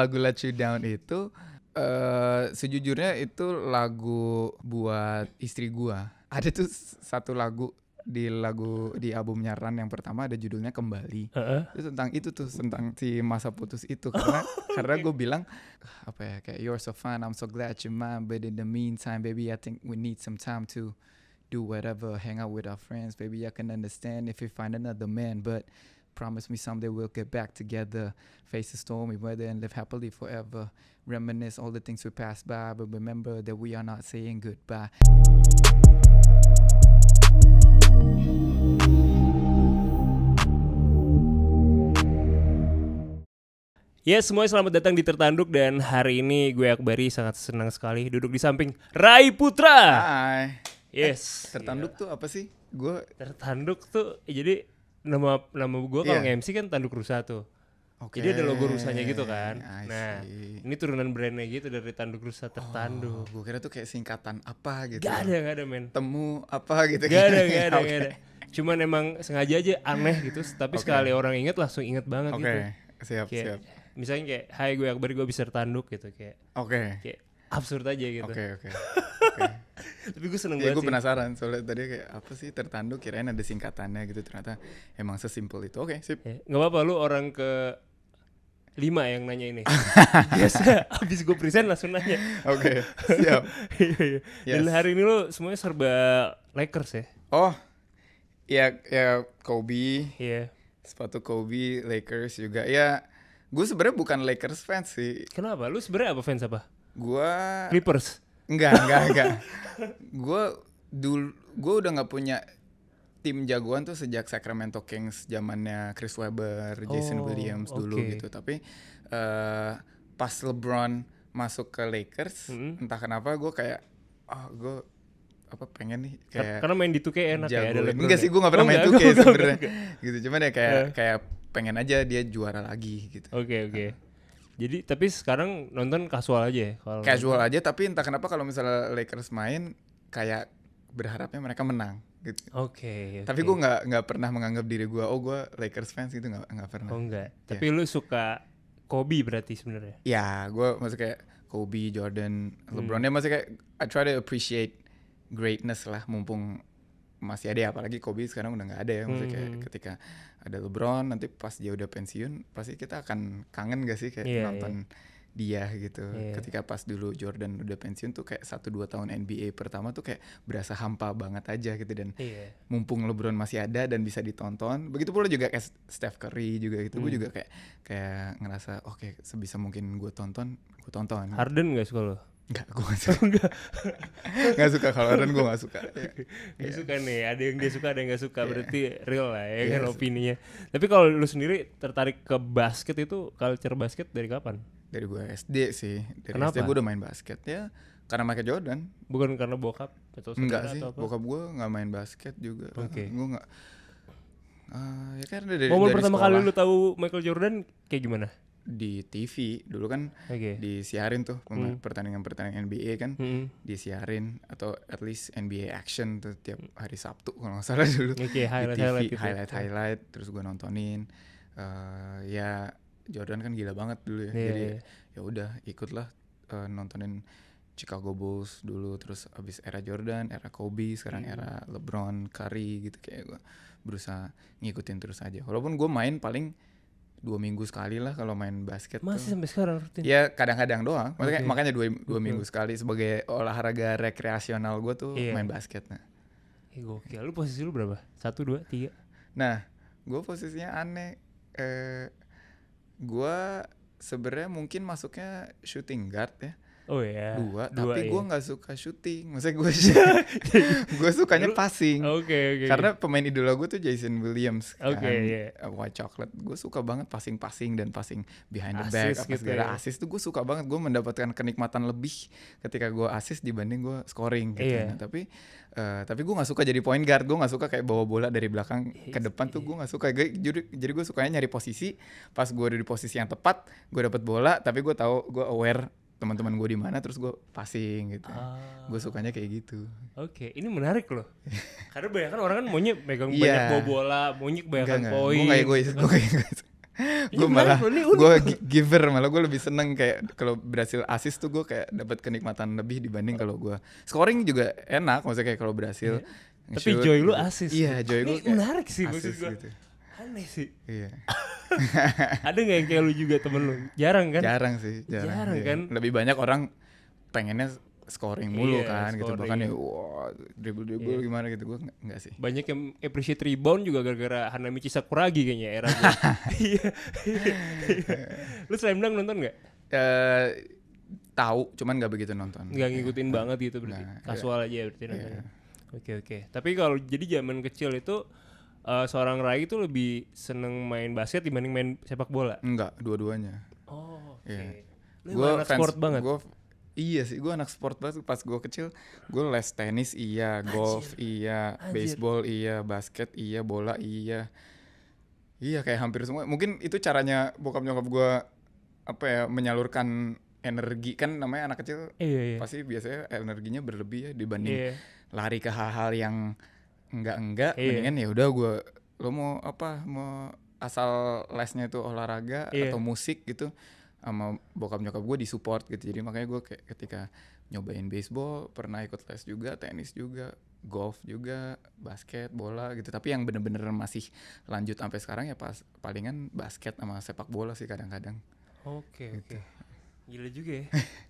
lagu Let You Down itu uh, sejujurnya itu lagu buat istri gua. Ada tuh satu lagu di lagu di albumnya Run yang pertama ada judulnya kembali uh-uh. itu tentang itu tuh tentang si masa putus itu karena karena gue bilang apa ya kayak you're so fine I'm so glad you're mine but in the meantime baby I think we need some time to do whatever hang out with our friends baby I can understand if we find another man but Promise me someday we'll get back together, face the stormy weather, and live happily forever. Reminisce all the things we passed by, but remember that we are not saying goodbye. Ya yes, semuanya selamat datang di Tertanduk dan hari ini gue Akbari sangat senang sekali duduk di samping Rai Putra. Hai. Yes. Eh, tertanduk yeah. tuh apa sih? Gue Tertanduk tuh jadi nama nama gue kalau yeah. Iya. MC kan tanduk rusa tuh. Okay. Jadi ada logo rusanya gitu kan. Nah, ini turunan brandnya gitu dari tanduk rusa tertanduk. Oh, gue kira tuh kayak singkatan apa gitu. Gak ada, gak ada men. Temu apa gitu. Gak ada, gak ada, okay. gak ada. Cuman emang sengaja aja aneh gitu. Tapi okay. sekali orang inget langsung inget banget okay. gitu. Oke, siap, kayak, siap. Misalnya kayak, hai gue Akbar, gue bisa tertanduk gitu kayak. Oke. Okay. Kayak absurd aja gitu. Oke okay, oke. Okay. okay. Tapi gue seneng ya, banget. Gue penasaran soalnya tadi kayak apa sih tertanduk kirain ada singkatannya gitu ternyata emang sesimpel itu. Oke okay, sip. Ya, gak apa-apa lu orang ke lima yang nanya ini. Biasa abis gue present langsung nanya. Oke. Okay, siap. Iya, iya. yes. Dan hari ini lu semuanya serba Lakers ya. Oh. Ya ya Kobe. Iya. Yeah. Sepatu Kobe, Lakers juga. Ya gue sebenarnya bukan Lakers fans sih. Kenapa? Lu sebenarnya apa fans apa? Gua Clippers. Enggak, enggak, enggak. gua dulu gua udah nggak punya tim jagoan tuh sejak Sacramento Kings zamannya Chris Webber, Jason oh, Williams dulu okay. gitu. Tapi uh, pas LeBron masuk ke Lakers, hmm. entah kenapa gue kayak oh ah, gue apa pengen nih kayak karena main di 2K enak ya ada Enggak ya? sih gue gak pernah oh, main enggak, 2K sebenarnya. Gitu cuman ya kayak yeah. kayak pengen aja dia juara lagi gitu. Oke okay, oke. Okay. Nah. Jadi tapi sekarang nonton casual aja ya kalau Casual aja tapi entah kenapa kalau misalnya Lakers main kayak berharapnya mereka menang gitu. Oke. Okay, okay. Tapi gue nggak nggak pernah menganggap diri gue oh gue Lakers fans gitu nggak nggak pernah. Oh enggak. Yeah. Tapi lu suka Kobe berarti sebenarnya. Ya, gue masih kayak Kobe, Jordan, hmm. LeBron hmm. ya masih kayak I try to appreciate greatness lah mumpung masih ada ya, apalagi Kobe sekarang udah nggak ada ya maksudnya hmm. kayak ketika ada LeBron nanti pas dia udah pensiun pasti kita akan kangen gak sih kayak yeah, iya. nonton yeah. dia gitu yeah. Iya. ketika pas dulu Jordan udah pensiun tuh kayak satu dua tahun NBA pertama tuh kayak berasa hampa banget aja gitu dan yeah. mumpung LeBron masih ada dan bisa ditonton begitu pula juga kayak Steph Curry juga gitu hmm. gue juga kayak kayak ngerasa oke okay, sebisa mungkin gue tonton gue tonton Harden gak suka lo Enggak, gue gak suka. enggak. gak suka kalau Aaron gue gak suka. Ya. Gak ya. suka nih, ada yang dia suka, ada yang gak suka. Iya. Berarti real lah ya yeah, kan iya. opininya. Tapi kalau lu sendiri tertarik ke basket itu, culture basket dari kapan? Dari gue SD sih. Dari Kenapa? SD gue udah main basket ya. Karena Michael Jordan. Bukan karena bokap? Atau enggak sih, atau apa? bokap gue gak main basket juga. Oke. Okay. Gue gak... Uh, eh, ya kan dari, Momen dari pertama kali lu tahu Michael Jordan kayak gimana? di TV dulu kan okay. disiarin tuh hmm. pertandingan-pertandingan NBA kan hmm. disiarin atau at least NBA action tuh tiap hari Sabtu kalau nggak salah dulu okay, highlight, di TV highlight gitu ya. highlight highlight terus gue nontonin uh, ya Jordan kan gila banget dulu ya yeah. jadi iya. ya udah ikutlah uh, nontonin Chicago Bulls dulu terus abis era Jordan era Kobe sekarang hmm. era LeBron Curry gitu kayak gue berusaha ngikutin terus aja walaupun gue main paling dua minggu sekali lah kalau main basket masih tuh. sampai sekarang rutin ya kadang-kadang doang makanya okay. makanya dua dua minggu sekali sebagai olahraga rekreasional gue tuh yeah. main basket nah eh, gue lu posisi lu berapa satu dua tiga nah gue posisinya aneh eh gue sebenarnya mungkin masuknya shooting guard ya Oh iya. Dua, dua tapi iya. gue nggak suka syuting. Maksudnya gue gue sukanya passing. Oke okay, oke. Okay, Karena pemain idola gue tuh Jason Williams kan. Oke okay, iya. Yeah. White Chocolate. Gue suka banget passing-passing dan passing behind the back apa gitu ya. tuh gue suka banget. Gue mendapatkan kenikmatan lebih ketika gue asis dibanding gue scoring gitu. Yeah. Iya. tapi uh, tapi gue nggak suka jadi point guard. Gue nggak suka kayak bawa bola dari belakang yes, iya ke depan yes. tuh gue nggak suka. jadi jadi gue sukanya nyari posisi. Pas gue ada di posisi yang tepat, gue dapet bola. Tapi gue tahu gue aware teman-teman gue di mana terus gue passing gitu ah. gue sukanya kayak gitu oke okay. ini menarik loh karena banyak kan orang kan maunya megang yeah. banyak bawa bola maunya banyak poin gue kayak gue kayak gue gue malah gue giver malah gue lebih seneng kayak kalau berhasil asis tuh gue kayak dapat kenikmatan lebih dibanding kalau gue scoring juga enak maksudnya kayak kalau berhasil yeah. tapi joy lu gitu. asis iya yeah, joy gue menarik sih maksud gue gitu aneh sih iya ada nggak yang kayak lu juga temen lu jarang kan jarang sih jarang, jarang iya. kan lebih banyak orang pengennya scoring mulu iya, kan scoring. gitu bahkan ya wow dribble dribble iya. gimana gitu gue nggak sih banyak yang appreciate rebound juga gara-gara Hanamichi Sakuragi kayaknya era iya. lu selain bilang nonton nggak uh, tahu cuman nggak begitu nonton Gak ngikutin banget gitu berarti nah, casual iya. aja berarti nonton iya. oke oke okay. tapi kalau jadi zaman kecil itu uh, seorang Rai itu lebih seneng main basket dibanding main sepak bola? Enggak, dua-duanya. Oh, iya. oke. Okay. Yeah. Gue anak sport banget. Gua, iya sih, gue anak sport banget. Pas gue kecil, gue les tenis iya, golf Anjir. iya, Anjir. baseball iya, basket iya, bola iya. Iya kayak hampir semua. Mungkin itu caranya bokap nyokap gue apa ya menyalurkan energi kan namanya anak kecil iya, iya. pasti biasanya energinya berlebih ya dibanding iya. lari ke hal-hal yang enggak enggak iya. mendingan ya udah gue lo mau apa mau asal lesnya itu olahraga iya. atau musik gitu sama bokap nyokap gue disupport gitu jadi makanya gue kayak ketika nyobain baseball pernah ikut les juga tenis juga golf juga basket bola gitu tapi yang bener-bener masih lanjut sampai sekarang ya pas palingan basket sama sepak bola sih kadang-kadang oke okay, gitu. oke okay. gila juga ya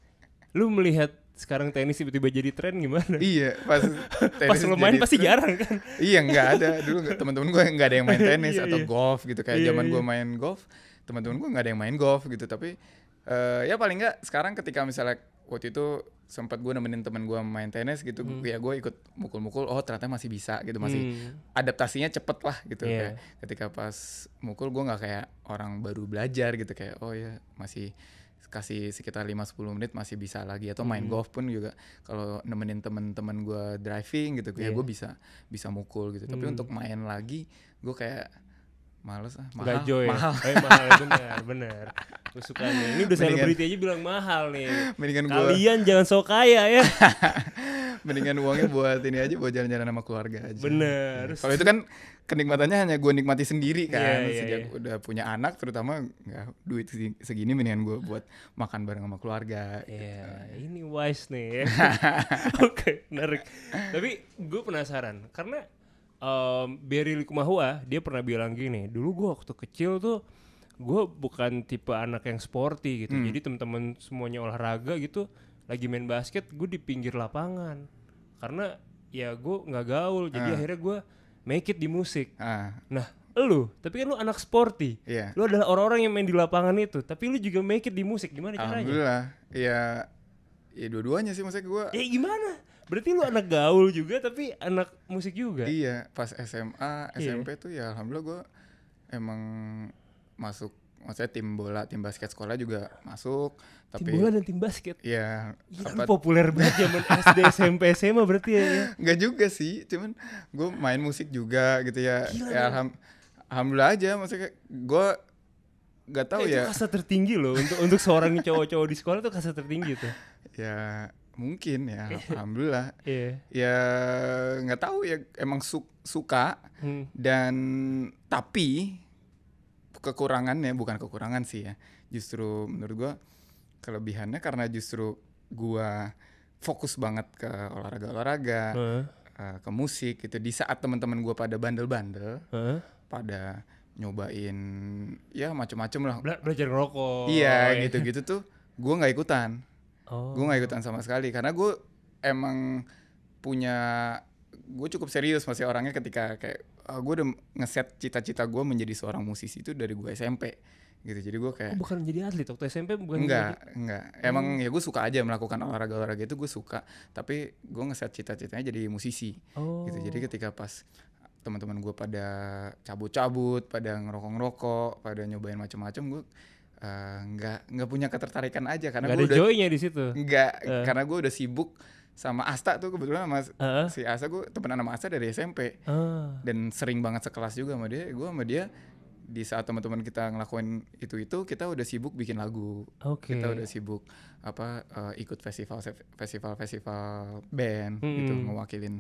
lu melihat sekarang tenis tiba-tiba jadi tren gimana? Iya, pas tenis pas lo main pasti tren. jarang kan? iya, nggak ada. Dulu teman-teman gue nggak ada yang main iya, tenis iya. atau golf gitu kayak iya, zaman gue main golf, teman-teman gue nggak ada yang main golf gitu. Tapi uh, ya paling nggak sekarang ketika misalnya waktu itu sempat gue nemenin teman gue main tenis gitu, hmm. ya gue ikut mukul-mukul. Oh ternyata masih bisa gitu, masih hmm. adaptasinya cepet lah gitu. Yeah. Kayak ketika pas mukul gue nggak kayak orang baru belajar gitu kayak oh ya masih kasih sekitar 5-10 menit masih bisa lagi atau main hmm. golf pun juga kalau nemenin temen-temen gue driving gitu yeah. ya iya. gue bisa bisa mukul gitu hmm. tapi untuk main lagi gue kayak males ah mahal Gajo, ya? mahal eh, mahal bener bener gue suka ini udah selebriti aja bilang mahal nih mendingan gua... kalian jangan sok kaya ya mendingan uangnya buat ini aja buat jalan-jalan sama keluarga aja bener iya. kalau itu kan kenikmatannya hanya gue nikmati sendiri kan yeah, yeah, sejak yeah. udah punya anak terutama nggak duit segini mendingan gue buat makan bareng sama keluarga yeah, gitu. Iya, kan. ini wise nih ya. oke okay, menarik tapi gue penasaran karena um, Barry Likumahua dia pernah bilang gini dulu gue waktu kecil tuh gue bukan tipe anak yang sporty gitu hmm. jadi temen-temen semuanya olahraga gitu lagi main basket gue di pinggir lapangan karena ya gue nggak gaul jadi uh. akhirnya gue make it di musik uh. nah lu tapi kan lu anak sporty yeah. lu adalah orang-orang yang main di lapangan itu tapi lu juga make it di musik gimana caranya alhamdulillah ya ya dua-duanya sih maksudnya gue ya gimana berarti lu anak gaul juga tapi anak musik juga iya pas SMA iya. SMP yeah. tuh ya alhamdulillah gue emang masuk maksudnya tim bola, tim basket sekolah juga masuk. Tapi, tim bola dan tim basket? Iya. Ya, apa, populer banget zaman SD, SMP, SMA berarti ya? ya. juga sih, cuman gue main musik juga gitu ya. Gila, ya alham, alhamdulillah aja, maksudnya gue gak tahu eh, ya. Itu kasa tertinggi loh untuk untuk seorang cowok-cowok di sekolah tuh kasa tertinggi tuh. Ya mungkin ya, alhamdulillah. yeah. Ya nggak tahu ya emang su suka hmm. dan tapi kekurangannya bukan kekurangan sih ya justru menurut gua kelebihannya karena justru gua fokus banget ke olahraga-olahraga uh. Uh, ke musik gitu di saat teman-teman gua pada bandel-bandel uh. pada nyobain ya macam-macam lah Bela belajar rokok iya gitu-gitu tuh gua nggak ikutan oh. gue nggak ikutan sama sekali karena gua emang punya gue cukup serius masih orangnya ketika kayak uh, eh, gue udah ngeset cita-cita gue menjadi seorang musisi itu dari gue SMP gitu jadi gue kayak oh, bukan jadi atlet waktu SMP bukan enggak jadi... enggak emang hmm. ya gue suka aja melakukan olahraga olahraga itu gue suka tapi gue ngeset cita-citanya jadi musisi oh. gitu jadi oh. ketika pas teman-teman gue pada cabut-cabut pada ngerokok-ngerokok pada nyobain macam-macam gue uh, enggak punya ketertarikan aja karena gue udah joynya di situ enggak uh. karena gue udah sibuk sama Asta tuh kebetulan sama uh. si Asta gue temenan sama Asta dari SMP uh. Ah. dan sering banget sekelas juga sama dia gue sama dia di saat teman-teman kita ngelakuin itu itu kita udah sibuk bikin lagu okay. kita udah sibuk apa uh, ikut festival festival festival band gitu, hmm. gitu mewakilin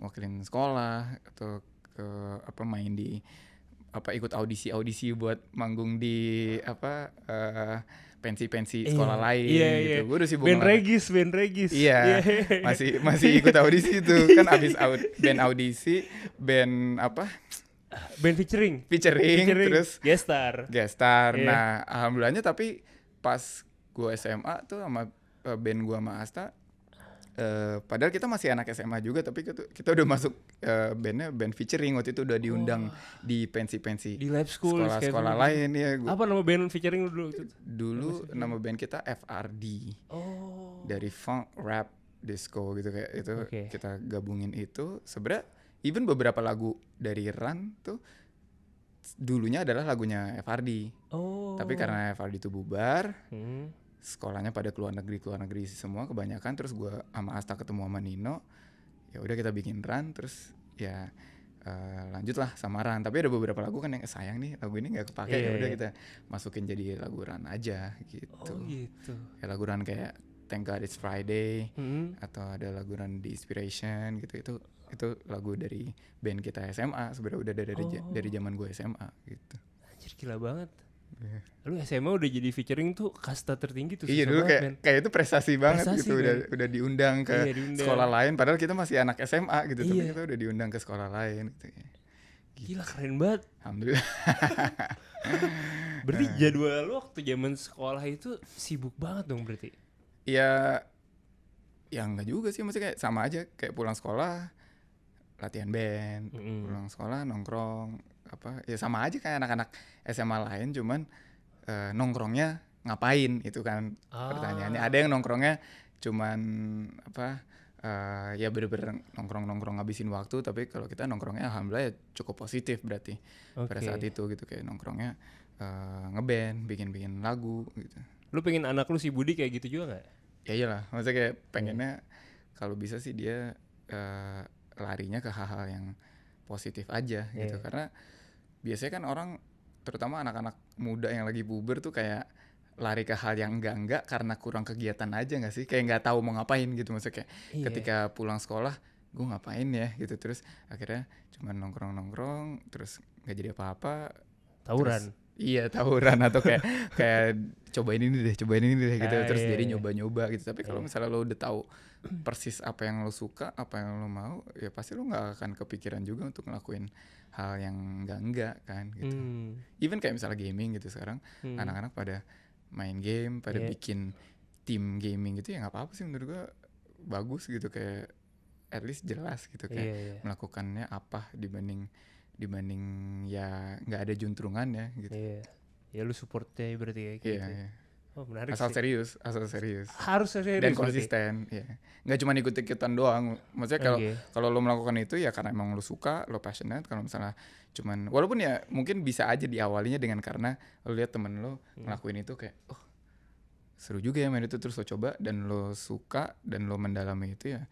mewakilin sekolah atau ke apa main di apa ikut audisi audisi buat manggung di apa uh, pensi-pensi iya, sekolah iya, lain yeah, gitu. Gue udah sibuk. Ben Regis, Ben Regis. Iya. Yeah. Masih masih ikut audisi itu kan abis aud band audisi, band apa? Band featuring. Featuring, featuring. terus gestar. Gestar. Yeah. Nah, alhamdulillahnya tapi pas gue SMA tuh sama eh, band gue sama Asta Eh, padahal kita masih anak SMA juga, tapi kita, kita udah masuk uh, bandnya band featuring waktu itu udah diundang oh. di pensi-pensi di lab school sekolah-sekolah lain ya. Gua, Apa nama band featuring dulu? Dulu nama band kita FRD. Oh. Dari funk, rap, disco gitu kayak itu okay. kita gabungin itu. Sebenernya even beberapa lagu dari Run tuh dulunya adalah lagunya FRD. Oh. Tapi karena FRD itu bubar, hmm sekolahnya pada keluar negeri keluar negeri semua kebanyakan terus gue sama Asta ketemu sama Nino ya udah kita bikin run terus ya uh, lanjutlah sama run tapi ada beberapa lagu kan yang sayang nih lagu ini nggak kepake yeah, ya udah iya. kita masukin jadi lagu run aja gitu oh gitu ya lagu run kayak Thank God It's Friday hmm atau ada lagu run The Inspiration gitu itu itu lagu dari band kita SMA sebenarnya udah dari oh. dari zaman gue SMA gitu anjir gila banget Lu SMA udah jadi featuring tuh kasta tertinggi tuh. Iya dulu kayak kayak itu prestasi banget prestasi, gitu udah udah diundang ke iya, diundang. sekolah lain padahal kita masih anak SMA gitu iya. tapi kita udah diundang ke sekolah lain gitu, ya. gitu. Gila keren banget. Alhamdulillah. berarti nah. jadwal lu waktu zaman sekolah itu sibuk banget dong berarti. Iya ya enggak juga sih maksudnya kayak sama aja kayak pulang sekolah latihan band, mm. pulang sekolah nongkrong, apa ya sama aja kayak anak-anak SMA lain cuman uh, nongkrongnya ngapain itu kan ah. pertanyaannya ada yang nongkrongnya cuman apa uh, ya bener-bener nongkrong-nongkrong ngabisin waktu tapi kalau kita nongkrongnya alhamdulillah ya cukup positif berarti okay. pada saat itu gitu kayak nongkrongnya uh, ngeband bikin-bikin lagu gitu lu pengen anak lu si Budi kayak gitu juga nggak ya iyalah maksudnya kayak iya. pengennya hmm. kalau bisa sih dia uh, larinya ke hal-hal yang positif aja yeah. gitu iya. karena biasanya kan orang terutama anak-anak muda yang lagi puber tuh kayak lari ke hal yang enggak-enggak karena kurang kegiatan aja nggak sih kayak nggak tahu mau ngapain gitu maksudnya iya. ketika pulang sekolah gue ngapain ya gitu terus akhirnya cuma nongkrong-nongkrong terus nggak jadi apa-apa tawuran terus, iya tawuran atau kayak kayak cobain ini deh cobain ini deh gitu ah, terus iya, jadi iya. nyoba-nyoba gitu tapi kalau iya. misalnya lo udah tahu persis apa yang lo suka apa yang lo mau ya pasti lo nggak akan kepikiran juga untuk ngelakuin hal yang enggak enggak kan gitu hmm. even kayak misalnya gaming gitu sekarang hmm. anak-anak hmm. pada main game pada yeah. bikin tim gaming gitu ya nggak apa-apa sih menurut gua bagus gitu kayak at least jelas gitu kayak yeah, yeah. melakukannya apa dibanding dibanding ya nggak ada juntrungan ya gitu yeah. ya lu supportnya berarti iya, gitu ya gitu yeah, yeah. Oh, menarik asal sih. serius, asal serius. Harus serius dan konsisten, ya. Nggak cuma ikut-ikutan doang. Maksudnya kalau okay. kalau lo melakukan itu ya karena emang lo suka, lo passionate. Kalau misalnya cuman walaupun ya mungkin bisa aja diawalinya dengan karena lo lihat temen lo hmm. ngelakuin itu kayak oh seru juga ya main itu terus lo coba dan lo suka dan lo mendalami itu ya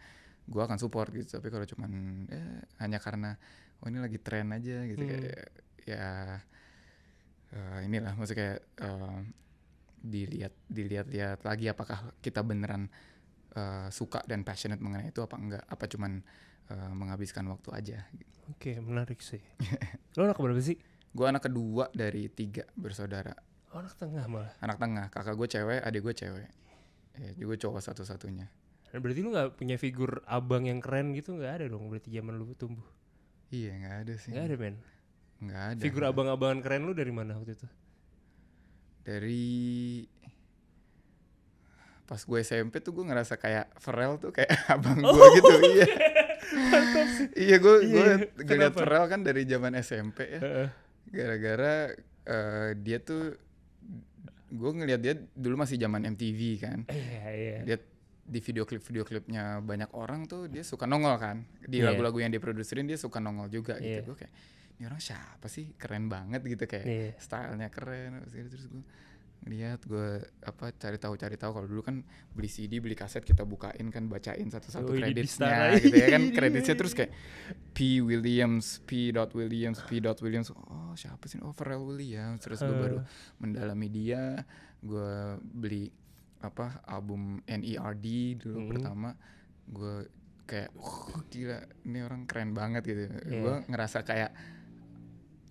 gua akan support gitu tapi kalau cuman eh, hanya karena oh ini lagi tren aja gitu hmm. kayak ya uh, inilah maksudnya kayak uh, dilihat dilihat-lihat lagi apakah kita beneran uh, suka dan passionate mengenai itu apa enggak apa cuman uh, menghabiskan waktu aja oke okay, menarik sih lo anak berapa sih gue anak kedua dari tiga bersaudara oh, anak tengah malah anak tengah kakak gue cewek adik gue cewek ya eh, gue cowok satu-satunya berarti lu nggak punya figur abang yang keren gitu nggak ada dong berarti zaman lu tumbuh iya nggak ada sih nggak ada men nggak ada figur abang-abangan keren lu dari mana waktu itu dari pas gue SMP tuh gue ngerasa kayak Ferel tuh kayak abang gue oh, gitu okay. iya iya gue iya, gue iya. gue liat Ferel kan dari zaman SMP ya gara-gara uh, dia tuh gue ngeliat dia dulu masih zaman MTV kan iya iya dia di video klip video klipnya banyak orang tuh dia suka nongol kan di yeah. lagu-lagu yang dia dia suka nongol juga yeah. gitu iya. gue kayak ini orang siapa sih keren banget gitu kayak yeah. stylenya keren terus gitu, gue lihat gue apa cari tahu cari tahu kalau dulu kan beli CD beli kaset kita bukain kan bacain satu-satu oh, kreditnya gitu ya kan iya. kreditnya terus kayak P Williams P dot Williams P dot Williams oh siapa sih oh Pharrell Williams terus gue uh. baru eh. mendalami dia gue beli apa album NERD dulu hmm. pertama gue kayak oh gila ini orang keren banget gitu yeah. gue ngerasa kayak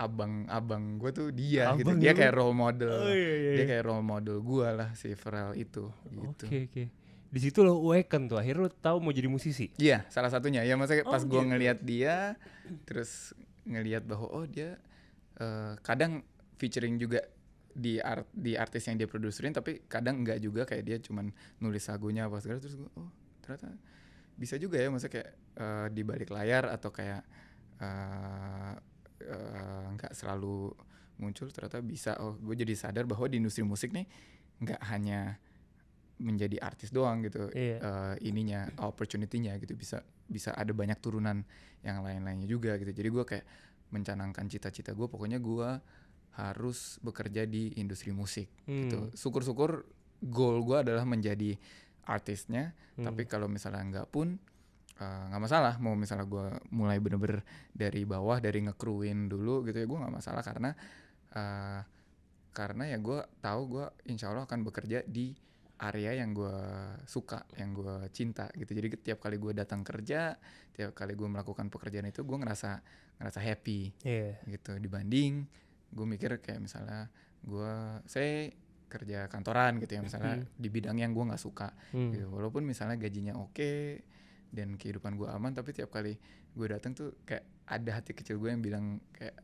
abang-abang gue tuh dia gitu. abang gitu. Dia kayak role model. Oh, iya, iya. Dia iya. kayak role model gue lah si Pharrell itu gitu. okay, Okay. Di situ lo awaken tuh akhirnya lo tahu mau jadi musisi. Iya, salah satunya. Ya masa oh, pas gitu. gue ngelihat dia terus ngelihat bahwa oh dia uh, kadang featuring juga di art di artis yang dia produserin tapi kadang enggak juga kayak dia cuman nulis lagunya apa segala terus gue oh ternyata bisa juga ya masa kayak uh, di balik layar atau kayak eh, Eh, nggak uh, selalu muncul ternyata bisa oh gue jadi sadar bahwa di industri musik nih nggak hanya menjadi artis doang gitu iya. uh, ininya opportunitynya gitu bisa bisa ada banyak turunan yang lain-lainnya juga gitu jadi gue kayak mencanangkan cita-cita gue pokoknya gue harus bekerja di industri musik gitu. hmm. gitu syukur-syukur goal gue adalah menjadi artisnya hmm. tapi kalau misalnya nggak pun Eh, nggak uh, masalah mau misalnya gue mulai bener-bener dari bawah dari ngekruin dulu gitu ya gue nggak masalah karena uh, karena ya gue tahu gue insya Allah akan bekerja di area yang gue suka yang gue cinta gitu jadi tiap kali gue datang kerja tiap kali gue melakukan pekerjaan itu gue ngerasa ngerasa happy yeah. gitu dibanding gue mikir kayak misalnya gue saya kerja kantoran gitu ya misalnya mm. di bidang yang gue nggak suka mm. gitu walaupun misalnya gajinya oke okay, dan kehidupan gue aman tapi tiap kali gue datang tuh kayak ada hati kecil gue yang bilang kayak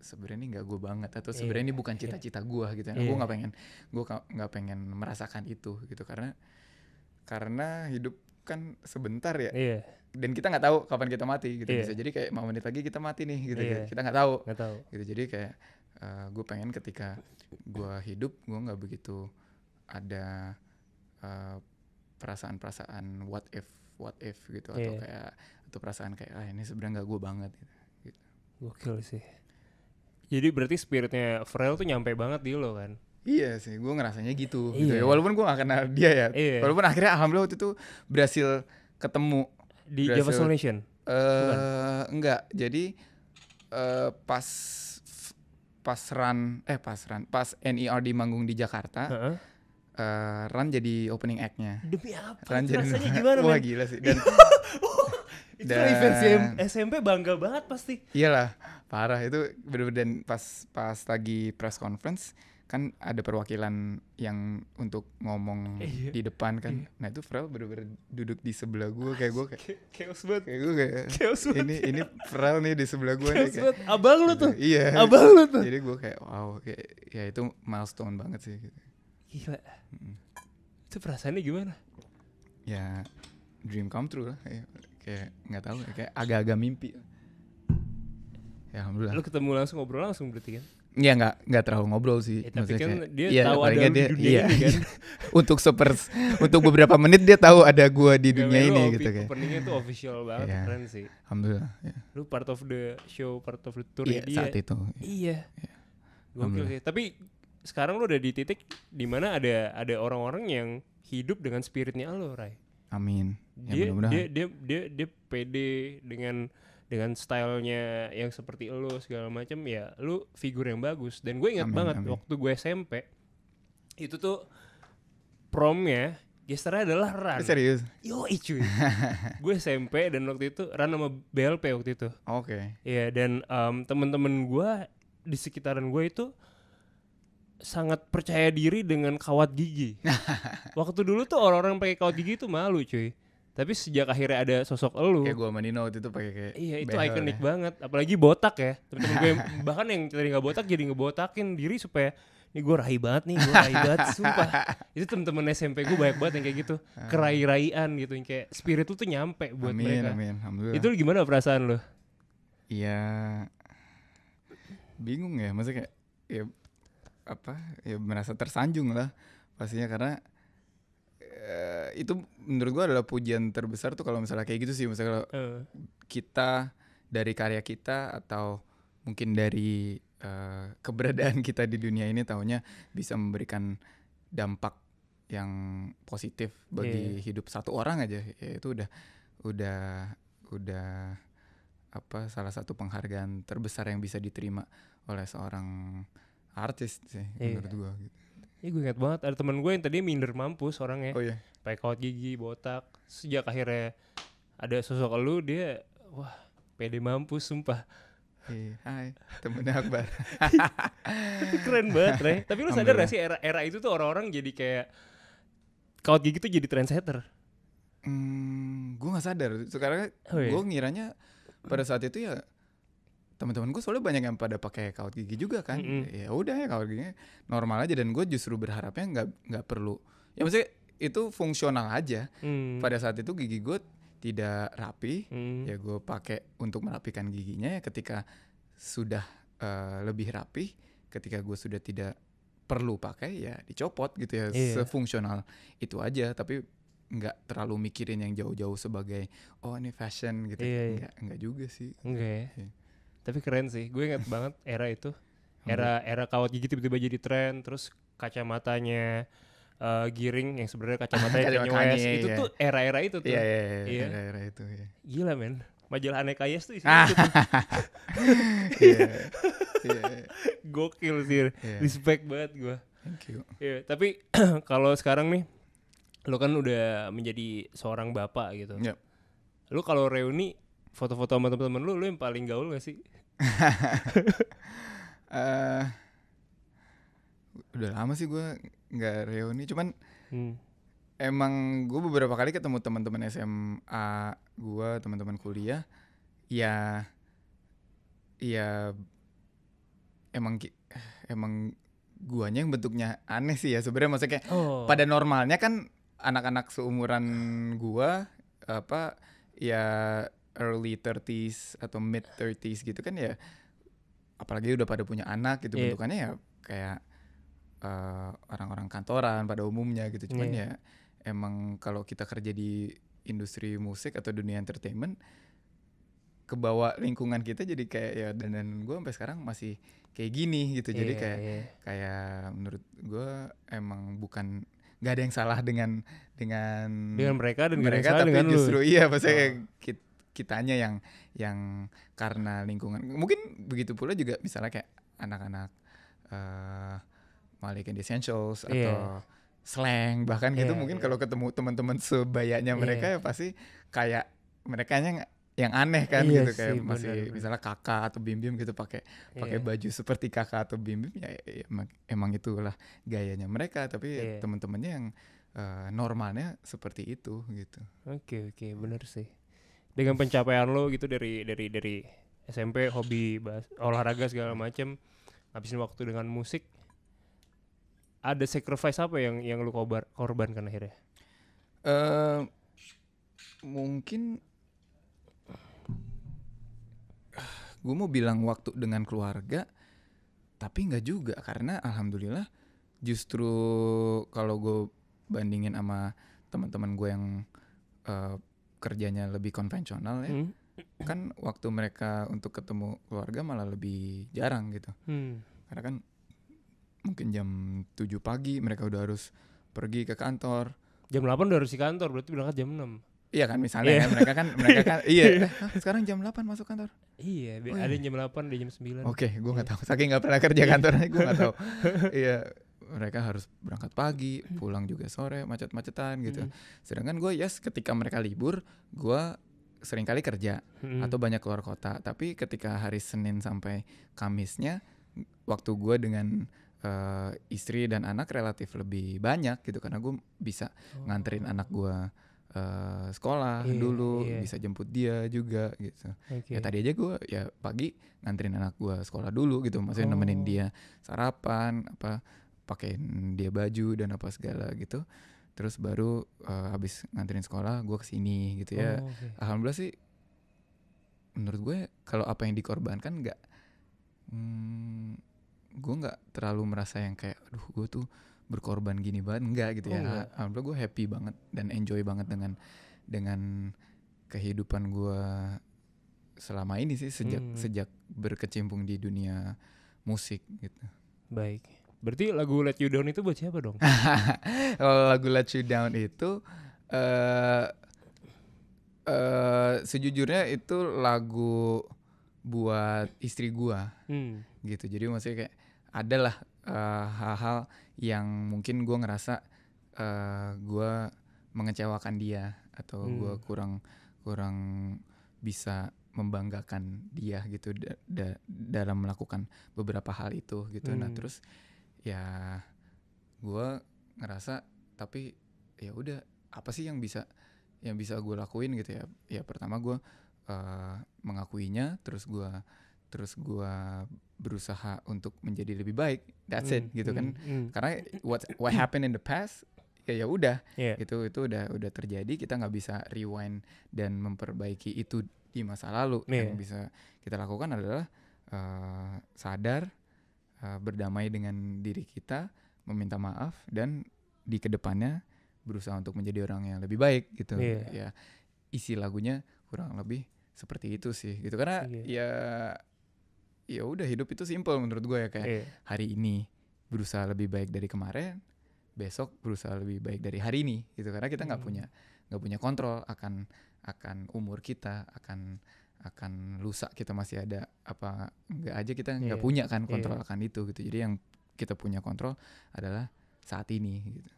sebenarnya ini nggak gue banget atau iya, sebenarnya yeah. ini bukan iya. cita-cita yeah. gue gitu kan. yeah. gue nggak pengen gue nggak pengen merasakan itu gitu karena karena hidup kan sebentar ya yeah. dan kita nggak tahu kapan kita mati gitu yeah. bisa jadi kayak mau menit lagi kita mati nih gitu yeah. kita nggak tahu gak tahu gitu jadi kayak uh, eh, gue pengen ketika gue hidup gue nggak begitu ada eh, perasaan-perasaan uh, perasaan -perasaan what if what if gitu yeah. atau iya. kayak atau perasaan kayak ah ini sebenarnya gak gue banget gitu. Gokil sih. Jadi berarti spiritnya Frel tuh nyampe banget di lo kan? Iya sih, gue ngerasanya gitu. Iya. gitu ya. Iya. Walaupun gue gak kenal dia ya. Iya. Walaupun akhirnya alhamdulillah waktu itu berhasil ketemu di berhasil, Java Solution. Eh uh, enggak. Jadi uh, pas pas run eh pas run pas e di manggung di Jakarta. Uh -huh uh, Ran jadi opening act-nya. Demi apa? Run jadi rasanya gimana? Wah gila sih. Dan oh, itu dan, event SMP bangga banget pasti. Iyalah, parah itu bener-bener dan pas pas lagi press conference kan ada perwakilan yang untuk ngomong iya. di depan kan. Iya. Nah, itu Frel bener-bener duduk di sebelah gue kayak gue kayak chaos banget. Kayak gue kayak chaos banget. Ini ini Frel nih di sebelah gue nih kayak. Abang lu tuh. Iya. Abang lu tuh. Jadi gue kayak wow kayak ya itu milestone banget sih gitu. Gila. Mm. Itu perasaannya gimana? Ya dream come true lah. Kayak nggak tahu ya, kayak agak-agak mimpi. Ya alhamdulillah. Lu ketemu langsung ngobrol langsung berarti kan? Iya nggak nggak terlalu ngobrol sih. Ya, tapi kan kayak, dia ya, tahu ada dia, dunia iya. ini kan. untuk super untuk beberapa menit dia tahu ada gua di dunia ini gitu kayak. Openingnya tuh official banget ya. keren sih. Alhamdulillah. Ya. Lu part of the show, part of the tour ya, dia. Saat itu. Iya. iya. Gokil sih. Tapi sekarang lu udah di titik dimana ada ada orang-orang yang hidup dengan spiritnya lo, ray Amin. Ya, dia, dia dia dia dia pede dengan dengan stylenya yang seperti lo segala macam ya lu figur yang bagus dan gue ingat amin, banget amin. waktu gue SMP itu tuh promnya gesternya adalah Ran. Eh, serius? Yo cuy. gue SMP dan waktu itu Ran sama BLP waktu itu. Oke. Okay. Iya dan um, temen-temen gue di sekitaran gue itu sangat percaya diri dengan kawat gigi. Waktu dulu tuh orang-orang pakai kawat gigi tuh malu, cuy. Tapi sejak akhirnya ada sosok elu. Kayak gua sama waktu itu pakai kayak Iya, itu ikonik ya. banget, apalagi botak ya. Temen-temen gue bahkan yang tadi nggak botak jadi ngebotakin diri supaya ini gue rahi banget nih, gue rahi banget, sumpah. Itu temen-temen SMP gue banyak banget yang kayak gitu, ah. kerai-raian gitu, yang kayak spirit itu tuh nyampe buat amin, mereka. Amin, amin, Itu gimana perasaan lu? Iya, bingung ya, maksudnya kayak, ya apa ya merasa tersanjung lah pastinya karena uh, itu menurut gua adalah pujian terbesar tuh kalau misalnya kayak gitu sih misalnya uh. kita dari karya kita atau mungkin dari uh, keberadaan kita di dunia ini tahunya bisa memberikan dampak yang positif bagi yeah. hidup satu orang aja ya, itu udah udah udah apa salah satu penghargaan terbesar yang bisa diterima oleh seorang artis sih iya. menurut gue gitu. Iya gue inget banget ada temen gue yang tadi minder mampus orangnya. Oh iya. Pakai kawat gigi, botak. Sejak akhirnya ada sosok lu dia wah pede mampus sumpah. Iya, hai temennya Akbar. itu keren banget, Re. Tapi lu sadar gak sih era-era itu tuh orang-orang jadi kayak kawat gigi tuh jadi trendsetter. Hmm, gue gak sadar. Sekarang oh, iya. gue ngiranya pada saat itu ya teman-teman gue soalnya banyak yang pada pakai kawat gigi juga kan mm -hmm. ya udah ya kawat giginya normal aja dan gue justru berharapnya nggak nggak perlu ya maksudnya itu fungsional aja mm. pada saat itu gigi gue tidak rapi mm. ya gue pakai untuk merapikan giginya ya ketika sudah uh, lebih rapi ketika gue sudah tidak perlu pakai ya dicopot gitu ya yeah. sefungsional itu aja tapi nggak terlalu mikirin yang jauh-jauh sebagai oh ini fashion gitu yeah, yeah. nggak nggak juga sih okay. ya. Iya tapi keren sih gue inget banget era itu era era kawat gigi tiba-tiba jadi tren terus kacamatanya uh, giring yang sebenarnya kacamata Kanye itu iya. tuh era-era itu tuh iya iya, iya. yeah, era-era itu iya. gila men majalah aneka yes tuh isinya ah. itu yeah. yeah. Iya, iya. gokil sih yeah. respect banget gue thank you yeah, tapi kalau sekarang nih lo kan udah menjadi seorang bapak gitu yep. Iya. lo kalau reuni foto-foto sama teman-teman lo, lo yang paling gaul gak sih? uh, udah lama sih gue nggak reuni cuman hmm. emang gue beberapa kali ketemu teman-teman SMA gue teman-teman kuliah ya ya emang emang guanya yang bentuknya aneh sih ya sebenarnya maksudnya oh. pada normalnya kan anak-anak seumuran gua apa ya early 30s atau mid 30s gitu kan ya apalagi udah pada punya anak gitu yeah. bentukannya ya kayak orang eh, orang-orang kantoran pada umumnya gitu cuman yeah. ya emang kalau kita kerja di industri musik atau dunia entertainment ke bawah lingkungan kita jadi kayak ya dan dan gue sampai sekarang masih kayak gini gitu yeah, jadi iya, kayak yeah. kayak menurut gue emang bukan gak ada yang salah dengan dengan dengan mereka dan mereka tapi dengan justru lu. iya maksudnya oh. kita kitanya yang yang karena lingkungan mungkin begitu pula juga misalnya kayak anak-anak uh, eh, Malik and Essentials yeah. atau slang bahkan yeah, gitu iya, mungkin iya. kalau ketemu teman-teman sebayanya iya. mereka ya pasti kayak mereka yang yang aneh kan iya gitu sih, kayak masih bener. misalnya kakak atau bim bim gitu pakai iya. pakai baju seperti kakak atau bim bim ya, ya, ya emang, emang itulah gayanya mereka tapi iya. teman-temannya yang uh, normalnya seperti itu gitu oke okay, oke okay, bener sih dengan pencapaian lo gitu dari dari dari SMP hobi bahas, olahraga segala macem habisin waktu dengan musik ada sacrifice apa yang yang lo korban, korbankan akhirnya? Uh, mungkin gue mau bilang waktu dengan keluarga tapi nggak juga karena alhamdulillah justru kalau gue bandingin sama teman-teman gue yang uh, kerjanya lebih konvensional ya hmm. kan waktu mereka untuk ketemu keluarga malah lebih jarang gitu hmm. karena kan mungkin jam 7 pagi mereka udah harus pergi ke kantor jam 8 udah harus di kantor berarti berangkat jam 6 Iya kan misalnya yeah. ya, mereka kan mereka kan iya. iya Hah, sekarang jam 8 masuk kantor. Iya, oh, ada iya. jam 8, ada jam 9. Oke, okay, gue nggak tahu. Saking nggak pernah kerja iya. kantor gua nggak tahu. iya, mereka harus berangkat pagi hmm. pulang juga sore macet-macetan gitu hmm. sedangkan gue yes ketika mereka libur gue sering kali kerja hmm. atau banyak keluar kota tapi ketika hari Senin sampai Kamisnya waktu gue dengan uh, istri dan anak relatif lebih banyak gitu karena gue bisa oh. nganterin anak gue uh, sekolah yeah, dulu yeah. bisa jemput dia juga gitu okay. ya tadi aja gue ya pagi nganterin anak gue sekolah dulu gitu maksudnya oh. nemenin dia sarapan apa pakein dia baju dan apa segala gitu terus baru uh, habis nganterin sekolah gue kesini gitu ya oh, okay. alhamdulillah sih menurut gue kalau apa yang dikorbankan nggak hmm, gue nggak terlalu merasa yang kayak aduh gue tuh berkorban gini banget nggak gitu ya. oh, ya enggak. alhamdulillah gue happy banget dan enjoy banget dengan dengan kehidupan gue selama ini sih sejak hmm. sejak berkecimpung di dunia musik gitu baik Berarti lagu Let You Down itu buat siapa dong? lagu Let You Down itu uh, uh, sejujurnya itu lagu buat istri gua. Hmm. Gitu. Jadi maksudnya kayak adalah uh, hal-hal yang mungkin gua ngerasa uh, gua mengecewakan dia atau hmm. gua kurang kurang bisa membanggakan dia gitu da da dalam melakukan beberapa hal itu gitu. Nah, hmm. Nah, terus ya gue ngerasa tapi ya udah apa sih yang bisa yang bisa gue lakuin gitu ya ya pertama gue uh, mengakuinya terus gue terus gue berusaha untuk menjadi lebih baik that's mm, it hmm, gitu mm, kan mm. karena what what happened in the past ya ya udah yeah. itu itu udah udah terjadi kita nggak bisa rewind dan memperbaiki itu di masa lalu yeah. yang bisa kita lakukan adalah uh, sadar Eh, berdamai dengan diri kita, meminta maaf dan di kedepannya berusaha untuk menjadi orang yang lebih baik gitu. Yeah. Ya isi lagunya kurang lebih seperti itu sih gitu karena yeah. ya ya udah hidup itu simpel menurut gue ya kayak yeah. hari ini berusaha lebih baik dari kemarin, besok berusaha lebih baik dari hari ini gitu karena kita nggak mm. punya nggak punya kontrol akan akan umur kita akan akan lusa kita masih ada apa enggak aja kita nggak yeah. punya kan kontrol yeah. akan itu gitu jadi yang kita punya kontrol adalah saat ini gitu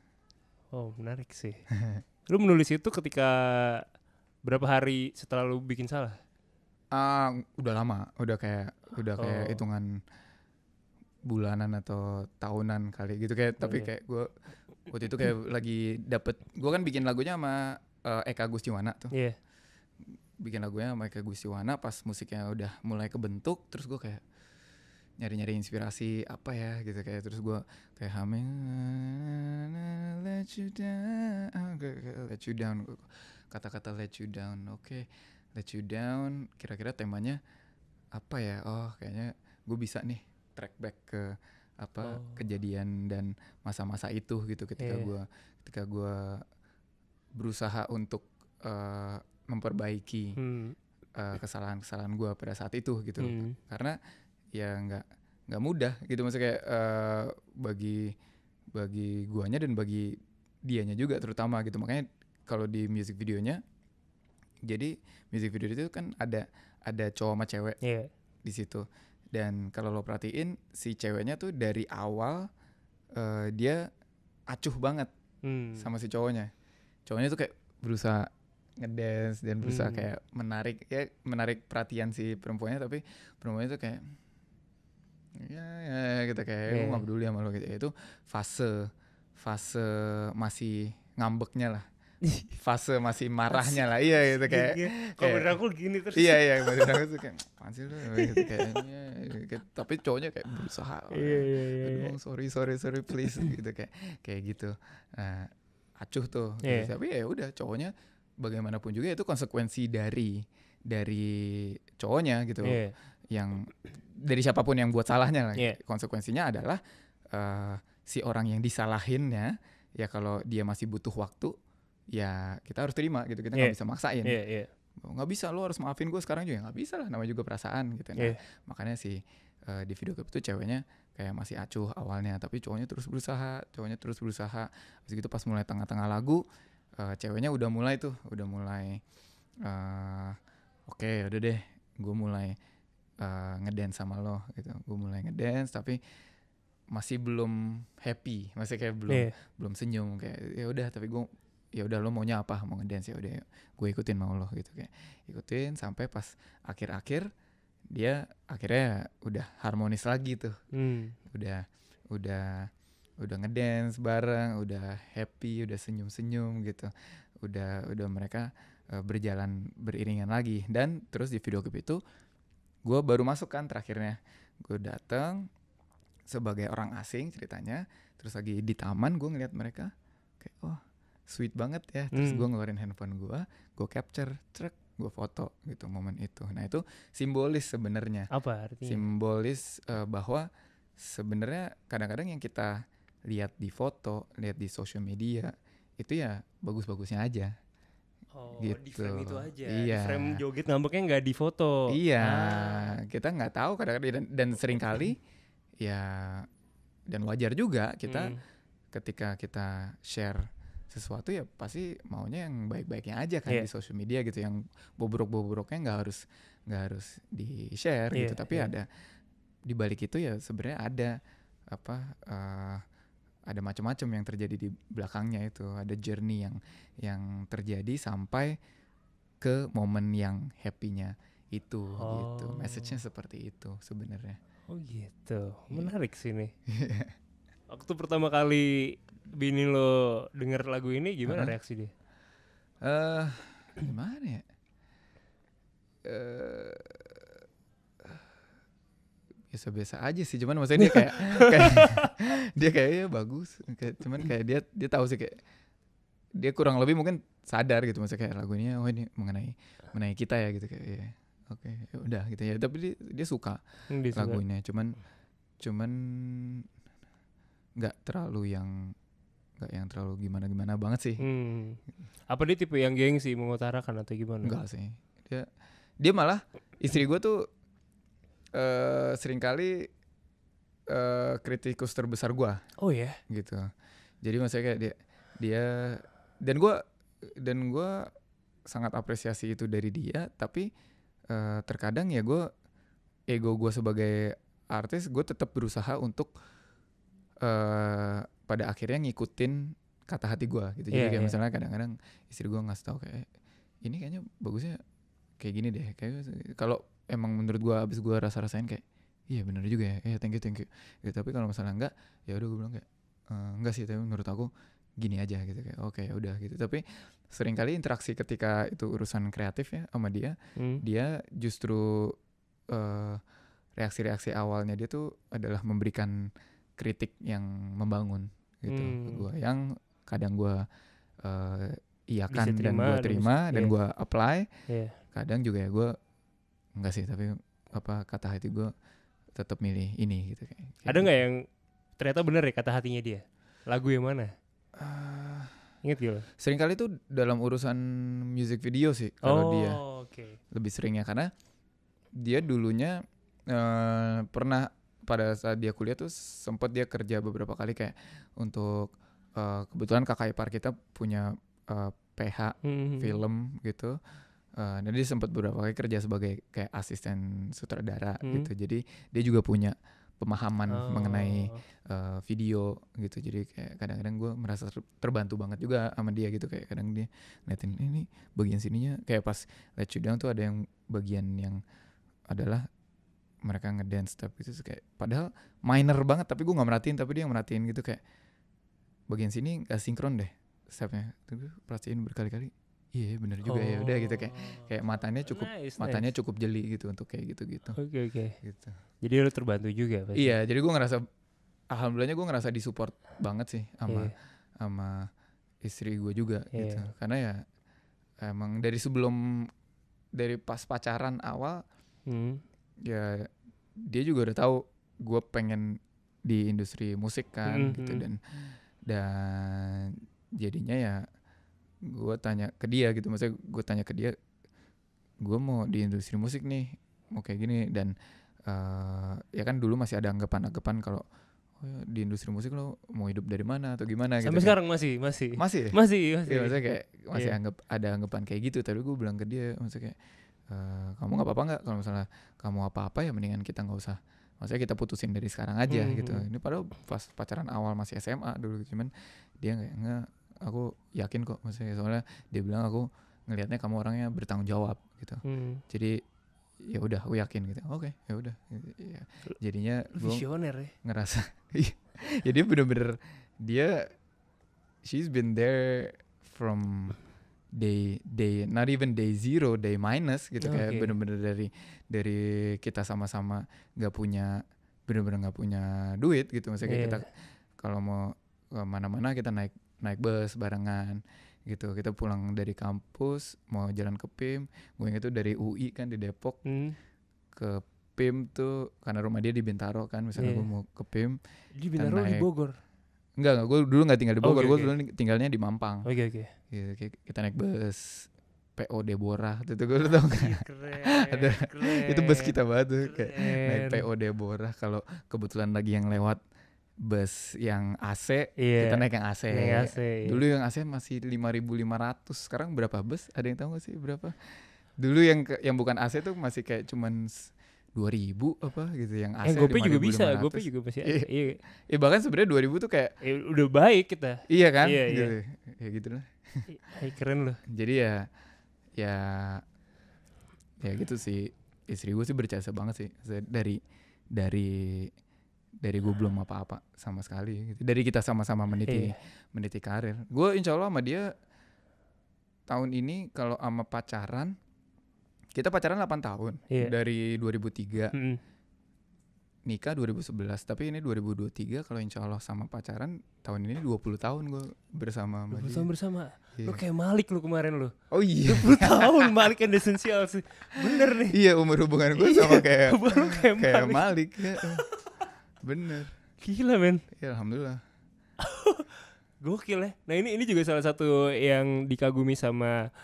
oh menarik sih lu menulis itu ketika berapa hari setelah lu bikin salah ah uh, udah lama udah kayak udah kayak oh. hitungan bulanan atau tahunan kali gitu kayak oh, tapi yeah. kayak gua waktu itu kayak lagi dapet gua kan bikin lagunya sama uh, Eka Gustiwana tuh yeah bikin lagunya sama kayak Gusiwana pas musiknya udah mulai kebentuk terus gue kayak nyari-nyari inspirasi apa ya gitu kayak terus gue kayak humming let you down ah, let you down kata-kata let you down oke okay. let you down kira-kira temanya apa ya oh kayaknya gue bisa nih track back ke apa oh. kejadian dan masa-masa itu gitu ketika yeah. gue ketika gue berusaha untuk uh, memperbaiki hmm. uh, kesalahan-kesalahan gue pada saat itu gitu hmm. karena ya nggak nggak mudah gitu maksudnya kayak uh, bagi bagi guanya dan bagi dianya juga terutama gitu makanya kalau di music videonya jadi music video itu kan ada ada cowok sama cewek yeah. di situ dan kalau lo perhatiin si ceweknya tuh dari awal uh, dia acuh banget hmm. sama si cowoknya cowoknya tuh kayak berusaha ngedance dan berusaha hmm. kayak menarik ya menarik perhatian si perempuannya tapi perempuannya tuh kayak ya, ya gitu kayak yeah. nggak peduli sama lo gitu ya, itu fase fase masih ngambeknya lah fase masih marahnya lah iya gitu kayak iya, kalau aku gini terus iya iya badan aku tuh kayak pansi lu gitu kayaknya iya, kayak, tapi cowoknya kayak berusaha iya iya iya, iya. sorry sorry sorry please gitu kayak kayak gitu nah, acuh tuh yeah. gitu. tapi ya udah cowoknya bagaimanapun juga itu konsekuensi dari dari cowoknya gitu yeah. yang dari siapapun yang buat salahnya lah yeah. konsekuensinya adalah uh, si orang yang disalahin ya ya kalau dia masih butuh waktu ya kita harus terima gitu kita nggak yeah. bisa maksain yeah, iya. oh, yeah. nggak bisa lo harus maafin gue sekarang juga nggak bisa lah namanya juga perasaan gitu nah, yeah. makanya si uh, di video clip itu ceweknya kayak masih acuh awalnya tapi cowoknya terus berusaha cowoknya terus berusaha begitu pas mulai tengah-tengah lagu uh, ceweknya udah mulai tuh udah mulai uh, oke okay, udah deh gue mulai uh, ngedance sama lo gitu gue mulai ngedance tapi masih belum happy masih kayak belum yeah. belum senyum kayak ya udah tapi gue ya udah lo maunya apa mau ngedance ya udah gue ikutin mau lo gitu kayak ikutin sampai pas akhir-akhir dia akhirnya udah harmonis lagi tuh hmm. udah udah udah ngedance bareng, udah happy, udah senyum-senyum gitu. Udah udah mereka uh, berjalan beriringan lagi dan terus di video clip itu gue baru masuk kan terakhirnya. Gue datang sebagai orang asing ceritanya, terus lagi di taman gue ngeliat mereka kayak oh sweet banget ya. Terus hmm. gue ngeluarin handphone gue, gue capture, truk gue foto gitu momen itu. Nah itu simbolis sebenarnya. Simbolis uh, bahwa sebenarnya kadang-kadang yang kita lihat di foto, lihat di sosial media, itu ya bagus-bagusnya aja. Oh, gitu. di frame itu aja. Iya. Di frame joget ngambeknya nggak di foto. Iya, ah. kita nggak tahu kadang-kadang dan, dan sering kali ya dan wajar juga kita hmm. ketika kita share sesuatu ya pasti maunya yang baik-baiknya aja kan yeah. di sosial media gitu yang bobrok-bobroknya nggak harus nggak harus di share yeah, gitu iya, tapi yeah. ada di balik itu ya sebenarnya ada apa uh, ada macam-macam yang terjadi di belakangnya itu ada journey yang yang terjadi sampai ke momen yang happynya itu gitu. oh. gitu message-nya seperti itu sebenarnya oh gitu menarik yeah. sih nih iya. waktu pertama kali bini lo denger lagu ini gimana uh -huh. reaksi dia eh uh, gimana ya eh, biasa-biasa aja sih cuman maksudnya dia kayak, kayak dia kayak ya bagus kayak, cuman kayak dia dia tahu sih kayak dia kurang lebih mungkin sadar gitu maksudnya kayak lagunya oh ini mengenai mengenai kita ya gitu kayak iya, ya oke udah gitu ya tapi dia, dia suka hmm, dia lagunya suka. cuman cuman nggak terlalu yang nggak yang terlalu gimana gimana banget sih hmm. apa dia tipe yang gengsi mengutarakan atau gimana enggak sih dia dia malah istri gue tuh uh, seringkali uh, kritikus terbesar gue. Oh ya. Yeah. Gitu. Jadi maksudnya kayak dia dia dan gue dan gue sangat apresiasi itu dari dia tapi uh, terkadang ya gue ego gue sebagai artis gue tetap berusaha untuk uh, pada akhirnya ngikutin kata hati gue gitu jadi yeah, kayak yeah. misalnya kadang-kadang istri gue ngasih tau kayak ini kayaknya bagusnya kayak gini deh kayak kalau emang menurut gue abis gue rasa rasain kayak iya bener juga ya iya, thank you thank you gitu, tapi kalau misalnya enggak ya udah gue bilang kayak ehm, enggak sih tapi menurut aku gini aja gitu kayak oke okay, ya udah gitu tapi sering kali interaksi ketika itu urusan kreatif ya sama dia hmm. dia justru reaksi eh, reaksi-reaksi awalnya dia tuh adalah memberikan kritik yang membangun gitu hmm. gue yang kadang gue uh, iya kan dan gue terima dan, iya. gue yeah. apply yeah. kadang juga ya gue enggak sih tapi apa kata hati gue tetap milih ini gitu kayak ada nggak gitu. yang ternyata bener ya kata hatinya dia lagu yang mana uh, ah. inget gak sering kali tuh dalam urusan music video sih kalau oh, dia okay. lebih seringnya karena dia dulunya uh, pernah pada saat dia kuliah tuh sempat dia kerja beberapa kali kayak untuk uh, kebetulan kakak ipar kita punya uh, eh, PH mm hmm, -hmm. film gitu Uh, dan dia sempat beberapa kali kerja sebagai kayak asisten sutradara hmm. gitu. Jadi dia juga punya pemahaman oh. mengenai uh, video gitu jadi kayak kadang-kadang gue merasa terbantu banget juga sama dia gitu kayak kadang dia ngeliatin ini bagian sininya kayak pas Let You Down tuh ada yang bagian yang adalah mereka ngedance tapi itu kayak padahal minor banget tapi gue nggak merhatiin tapi dia yang merhatiin gitu kayak bagian sini gak sinkron deh stepnya tapi perhatiin berkali-kali Iya yeah, bener juga oh. ya udah gitu kayak oh. kayak matanya cukup nice, matanya cukup jeli gitu untuk kayak gitu gitu. Oke okay, oke. Okay. Gitu. Jadi lu terbantu juga pasti. Iya jadi gue ngerasa alhamdulillahnya gue ngerasa disupport banget sih sama yeah. sama istri gue juga yeah. gitu karena ya emang dari sebelum dari pas pacaran awal hmm. ya dia juga udah tahu gue pengen di industri musik kan hmm, gitu hmm. dan dan jadinya ya gue tanya ke dia gitu maksudnya gue tanya ke dia gue mau di industri musik nih mau kayak gini dan uh, ya kan dulu masih ada anggapan-anggapan kalau oh, ya, di industri musik lo mau hidup dari mana atau gimana sampai gitu sampai kan. sekarang masih masih masih masih iya, masih ya, maksudnya kayak masih yeah. anggap ada anggapan kayak gitu tapi gue bilang ke dia maksudnya kayak Uh, kamu nggak apa-apa nggak kalau misalnya kamu apa-apa ya mendingan kita nggak usah maksudnya kita putusin dari sekarang aja hmm. gitu hmm. ini padahal pas pacaran awal masih SMA dulu gitu, cuman dia nggak aku yakin kok maksudnya soalnya dia bilang aku ngelihatnya kamu orangnya bertanggung jawab gitu hmm. jadi ya udah aku yakin gitu oke okay, ya udah iya. jadinya visioner eh. ya ngerasa jadi bener-bener dia she's been there from day day not even day zero day minus gitu okay. kayak bener-bener dari dari kita sama-sama nggak -sama punya bener-bener nggak -bener punya duit gitu maksudnya yeah. Iya. kita kalau mau mana mana kita naik naik bus barengan gitu kita pulang dari kampus mau jalan ke PIM gue inget tuh dari UI kan di Depok hmm. ke PIM tuh karena rumah dia di Bintaro kan misalnya yeah. gue iya. mau ke PIM di Bintaro di Bogor enggak enggak gue dulu nggak tinggal di Bogor okay, oh, gue dulu tinggalnya di Mampang oke okay, oke okay. Iya, gitu, kita naik bus PO Deborah itu gue udah tau kan ada itu bus kita banget tuh kayak naik PO Deborah kalau kebetulan lagi yang lewat bus yang AC yeah. kita naik yang AC. Naik AC dulu iya. yang AC masih 5.500 sekarang berapa bus ada yang tahu gak sih berapa dulu yang yang bukan AC tuh masih kayak cuman 2000 apa gitu yang AC eh, GoPay juga bisa GoPay juga masih ada iya, iya. Ya, bahkan sebenarnya 2000 tuh kayak eh, udah baik kita iya kan iya, iya. gitu. iya. ya gitu lah eh, keren loh jadi ya ya ya gitu sih istri ya gue sih berjasa banget sih dari dari dari gue belum apa-apa sama sekali gitu. dari kita sama-sama meniti yeah. meniti karir gue insya Allah sama dia tahun ini kalau ama pacaran kita pacaran 8 tahun yeah. dari 2003 mm -hmm. nikah 2011 tapi ini 2023 kalau insya Allah sama pacaran tahun ini 20 tahun gue bersama sama 20 dia. tahun bersama yeah. lu iya. kayak Malik lu kemarin lu oh iya yeah. 20 tahun Malik yang Essential sih bener nih iya umur hubungan gue sama iya, kayak kayak Malik, kayak Malik. ya. Bener. Gila men. Ya, alhamdulillah. Gokil ya. Nah ini ini juga salah satu yang dikagumi sama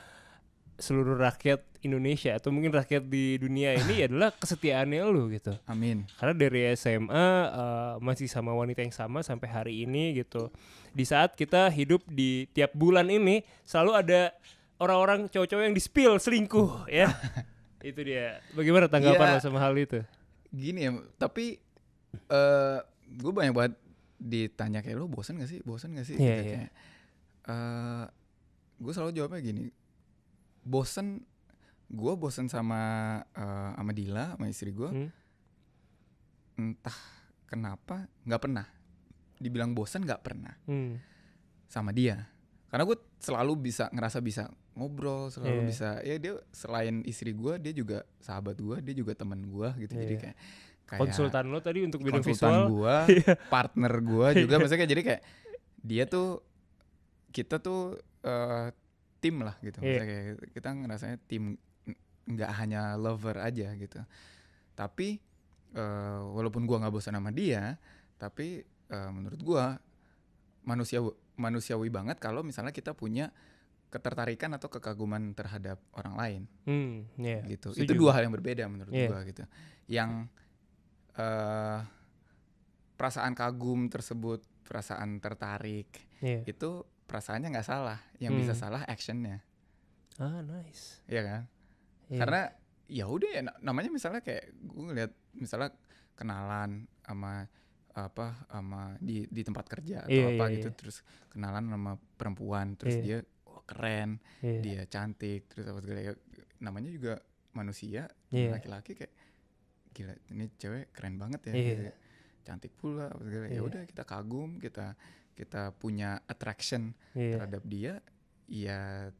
seluruh rakyat Indonesia atau mungkin rakyat di dunia ini adalah kesetiaannya lu gitu. Amin. Karena dari SMA uh, eh, masih sama wanita yang sama sampai hari ini gitu. Di saat kita hidup di tiap bulan ini selalu ada orang-orang cowok-cowok yang dispil selingkuh ya. itu dia. Bagaimana tanggapan ya, lo sama hal itu? Gini ya, tapi uh, eh, gue banyak banget ditanya kayak lo bosan gak sih bosan gak sih yeah, gitu, yeah. uh, gue selalu jawabnya gini bosan gue bosan sama uh, sama Dila sama istri gue hmm. entah kenapa nggak pernah dibilang bosan nggak pernah hmm. sama dia karena gue selalu bisa ngerasa bisa ngobrol selalu yeah. bisa ya dia selain istri gue dia juga sahabat gue dia juga teman gue gitu yeah. jadi iya. kayak kayak konsultan lo tadi untuk bidang visual gua, iya. partner gua iya. juga maksudnya jadi kayak dia tuh kita tuh uh, tim lah gitu iya. maksudnya kayak kita ngerasanya tim nggak hanya lover aja gitu tapi uh, walaupun gua nggak bosan sama dia tapi uh, menurut gua manusia manusiawi banget kalau misalnya kita punya ketertarikan atau kekaguman terhadap orang lain. Hmm, yeah. gitu. Setuju. Itu dua hal yang berbeda menurut yeah. gua gitu. Yang uh, perasaan kagum tersebut, perasaan tertarik, yeah. itu perasaannya nggak salah. Yang hmm. bisa salah actionnya. Ah nice. Iya kan? Yeah. Karena ya udah ya namanya misalnya kayak gue ngeliat misalnya kenalan sama apa sama di di tempat kerja atau yeah, apa yeah, gitu yeah. terus kenalan sama perempuan terus yeah. dia oh, keren yeah. dia cantik terus apa segala namanya juga manusia iya. laki-laki yeah. Laki -laki kayak gila ini cewek keren banget ya yeah. Gitu. cantik pula yeah. ya iya. udah kita kagum kita kita punya attraction yeah. terhadap dia ya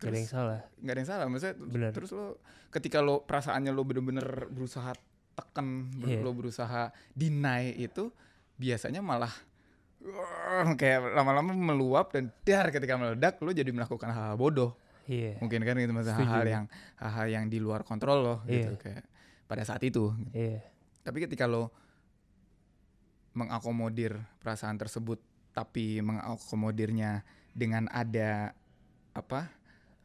terus, gak ada yang salah gak ada yang salah maksudnya Bener. terus lo ketika lo perasaannya lo bener-bener berusaha tekan yeah. lo berusaha deny itu biasanya malah uh, kayak lama-lama meluap dan dar ketika meledak lo jadi melakukan hal-hal bodoh yeah. mungkin kan gitu masalah hal-hal yang hal-hal yang di luar kontrol lo yeah. gitu iya. kayak pada saat itu. Yeah. Tapi ketika lo mengakomodir perasaan tersebut tapi mengakomodirnya dengan ada apa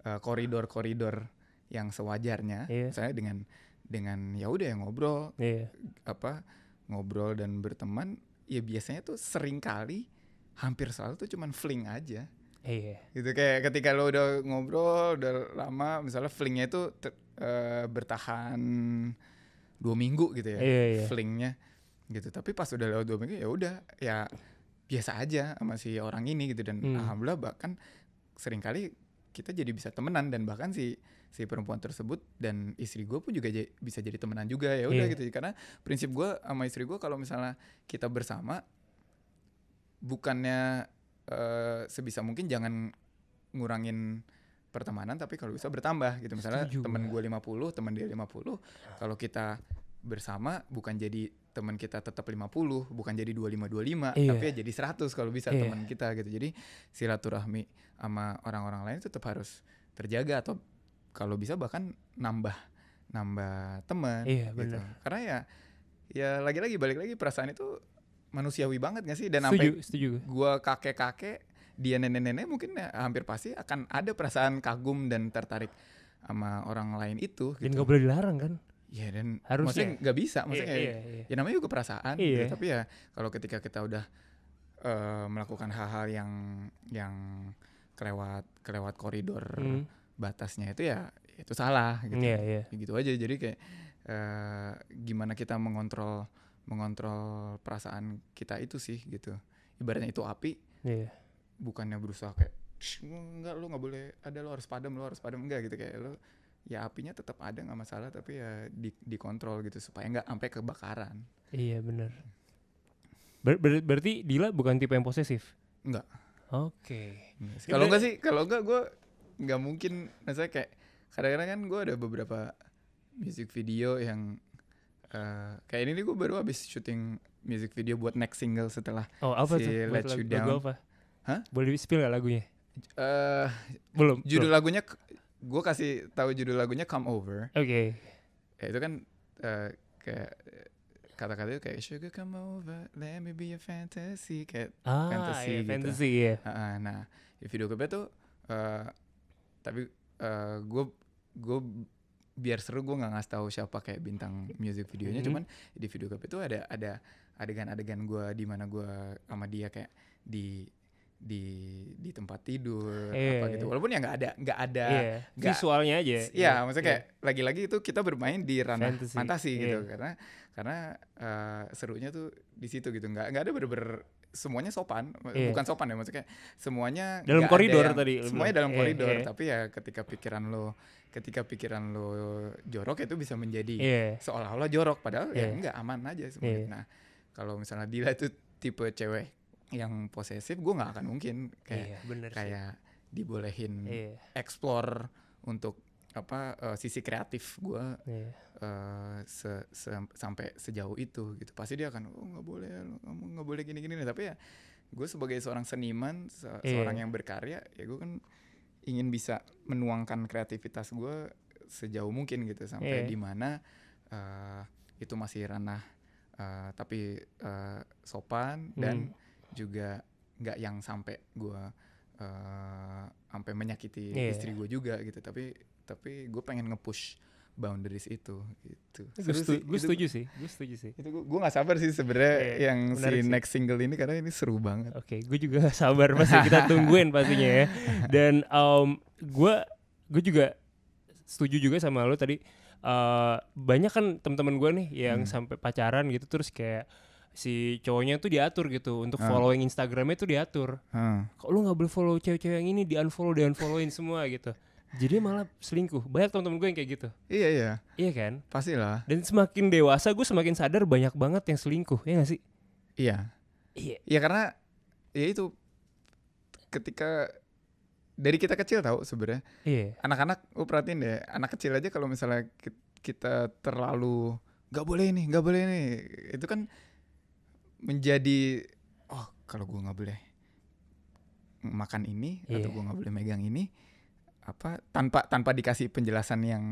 eh, koridor-koridor yang sewajarnya yeah. misalnya dengan dengan ya udah ya ngobrol yeah. apa ngobrol dan berteman ya biasanya tuh sering kali hampir selalu tuh cuman fling aja Iya. Gitu kayak ketika lo udah ngobrol udah lama misalnya flingnya itu ter uh, bertahan dua minggu gitu ya yeah, yeah. flingnya gitu tapi pas udah lewat dua minggu ya udah ya biasa aja sama si orang ini gitu dan hmm. alhamdulillah bahkan seringkali kita jadi bisa temenan dan bahkan si si perempuan tersebut dan istri gue pun juga bisa jadi temenan juga ya udah yeah. gitu karena prinsip gue sama istri gue kalau misalnya kita bersama bukannya uh, sebisa mungkin jangan ngurangin pertemanan tapi kalau bisa bertambah gitu misalnya teman gue 50 teman dia 50 kalau kita bersama bukan jadi teman kita tetap 50 bukan jadi 25 25 iya. tapi ya jadi 100 kalau bisa iya. teman kita gitu jadi silaturahmi sama orang-orang lain tetap harus terjaga atau kalau bisa bahkan nambah nambah teman iya, gitu karena ya ya lagi-lagi balik lagi perasaan itu manusiawi banget gak sih dan sampai gua kakek-kakek dia nenek-nenek mungkin ya, hampir pasti akan ada perasaan kagum dan tertarik sama orang lain itu. Gitu. Dan gak boleh dilarang kan? Ya dan Harusnya. maksudnya nggak bisa, iya, maksudnya iya, ya, iya, iya. ya namanya juga perasaan. Gitu. Iya. Gitu. Tapi ya kalau ketika kita udah uh, melakukan hal-hal yang yang kelewat kelewat koridor hmm. batasnya itu ya itu salah gitu. Iya, iya. Ya gitu aja jadi kayak uh, gimana kita mengontrol mengontrol perasaan kita itu sih gitu. Ibaratnya itu api. yeah bukannya berusaha kayak enggak lu nggak boleh ada lo harus padam lo harus padam enggak gitu kayak lo ya apinya tetap ada nggak masalah tapi ya di dikontrol gitu supaya nggak sampai kebakaran iya benar Ber, ber berarti Dila bukan tipe yang posesif nggak oke okay. kalau enggak sih kalau enggak gue nggak mungkin maksudnya kayak kadang-kadang kan gue ada beberapa music video yang uh, kayak ini nih gue baru habis syuting music video buat next single setelah oh, apa si itu? Let You Down Hah? Boleh di spill gak lagunya? Uh, belum. Judul belum. lagunya gue kasih tahu judul lagunya Come Over. Oke. Okay. Ya, itu kan uh, kayak kata-kata itu kayak sugar come over, let me be your fantasy kayak ah, iya, gitu. fantasy iya, gitu. Fantasy ya. Uh, nah, di video klipnya tuh uh, tapi gue uh, gue biar seru gue nggak ngasih tahu siapa kayak bintang music videonya mm -hmm. cuman di video klip tuh ada ada adegan-adegan gue di mana gue sama dia kayak di di di tempat tidur yeah. apa iya, gitu iya. walaupun ya nggak ada nggak ada yeah. gak, visualnya aja ya yeah. maksudnya kayak iya. lagi-lagi itu kita bermain di ranah fantasi, fantasi gitu karena karena uh, serunya tuh di situ gitu nggak nggak ada bener-bener semuanya sopan yeah. bukan sopan ya maksudnya semuanya dalam koridor yang, tadi semuanya dalam yeah, koridor yeah. tapi ya ketika pikiran lo ketika pikiran lo jorok itu bisa menjadi yeah. seolah-olah jorok padahal yeah. ya enggak aman aja semuanya nah kalau misalnya Dila itu tipe cewek yang posesif gue nggak akan mungkin kayak iya, bener kayak sih. dibolehin iya. explore untuk apa uh, sisi kreatif gue iya. uh, se, se, sampai sejauh itu gitu pasti dia akan oh nggak boleh kamu nggak boleh gini gini tapi ya gue sebagai seorang seniman se iya. seorang yang berkarya ya gue kan ingin bisa menuangkan kreativitas gue sejauh mungkin gitu sampai iya. di mana uh, itu masih ranah uh, tapi uh, sopan dan hmm juga nggak yang sampai gue uh, sampai menyakiti yeah. Iya, istri iya. gue juga gitu tapi tapi gue pengen ngepush boundaries itu gitu. Gue setuju, sih, gue setuju sih. Itu gue gak sabar sih sebenarnya yeah, iya. yang si sih. next single ini karena ini seru banget. Oke, okay, gue juga sabar pasti ya, kita tungguin pastinya ya. Dan um, gue gue juga setuju juga sama lo tadi. Uh, banyak kan teman-teman gue nih yang hmm. sampai pacaran gitu terus kayak si cowoknya tuh diatur gitu untuk uh. following Instagramnya tuh diatur. Uh. Kok lu nggak boleh follow cewek-cewek yang ini di unfollow di unfollowin semua gitu. Jadi malah selingkuh. Banyak teman-teman gue yang kayak gitu. Iya iya. Iya kan? Pastilah. Dan semakin dewasa gue semakin sadar banyak banget yang selingkuh Iya gak sih? Iya. Iya. Iya karena ya itu ketika dari kita kecil tau sebenarnya. Iya. Anak-anak lu perhatiin deh, anak kecil aja kalau misalnya kita terlalu nggak boleh ini nggak boleh ini Itu kan menjadi oh kalau gue nggak boleh makan ini yeah. atau iya. gue nggak boleh megang ini apa tanpa tanpa dikasih penjelasan yang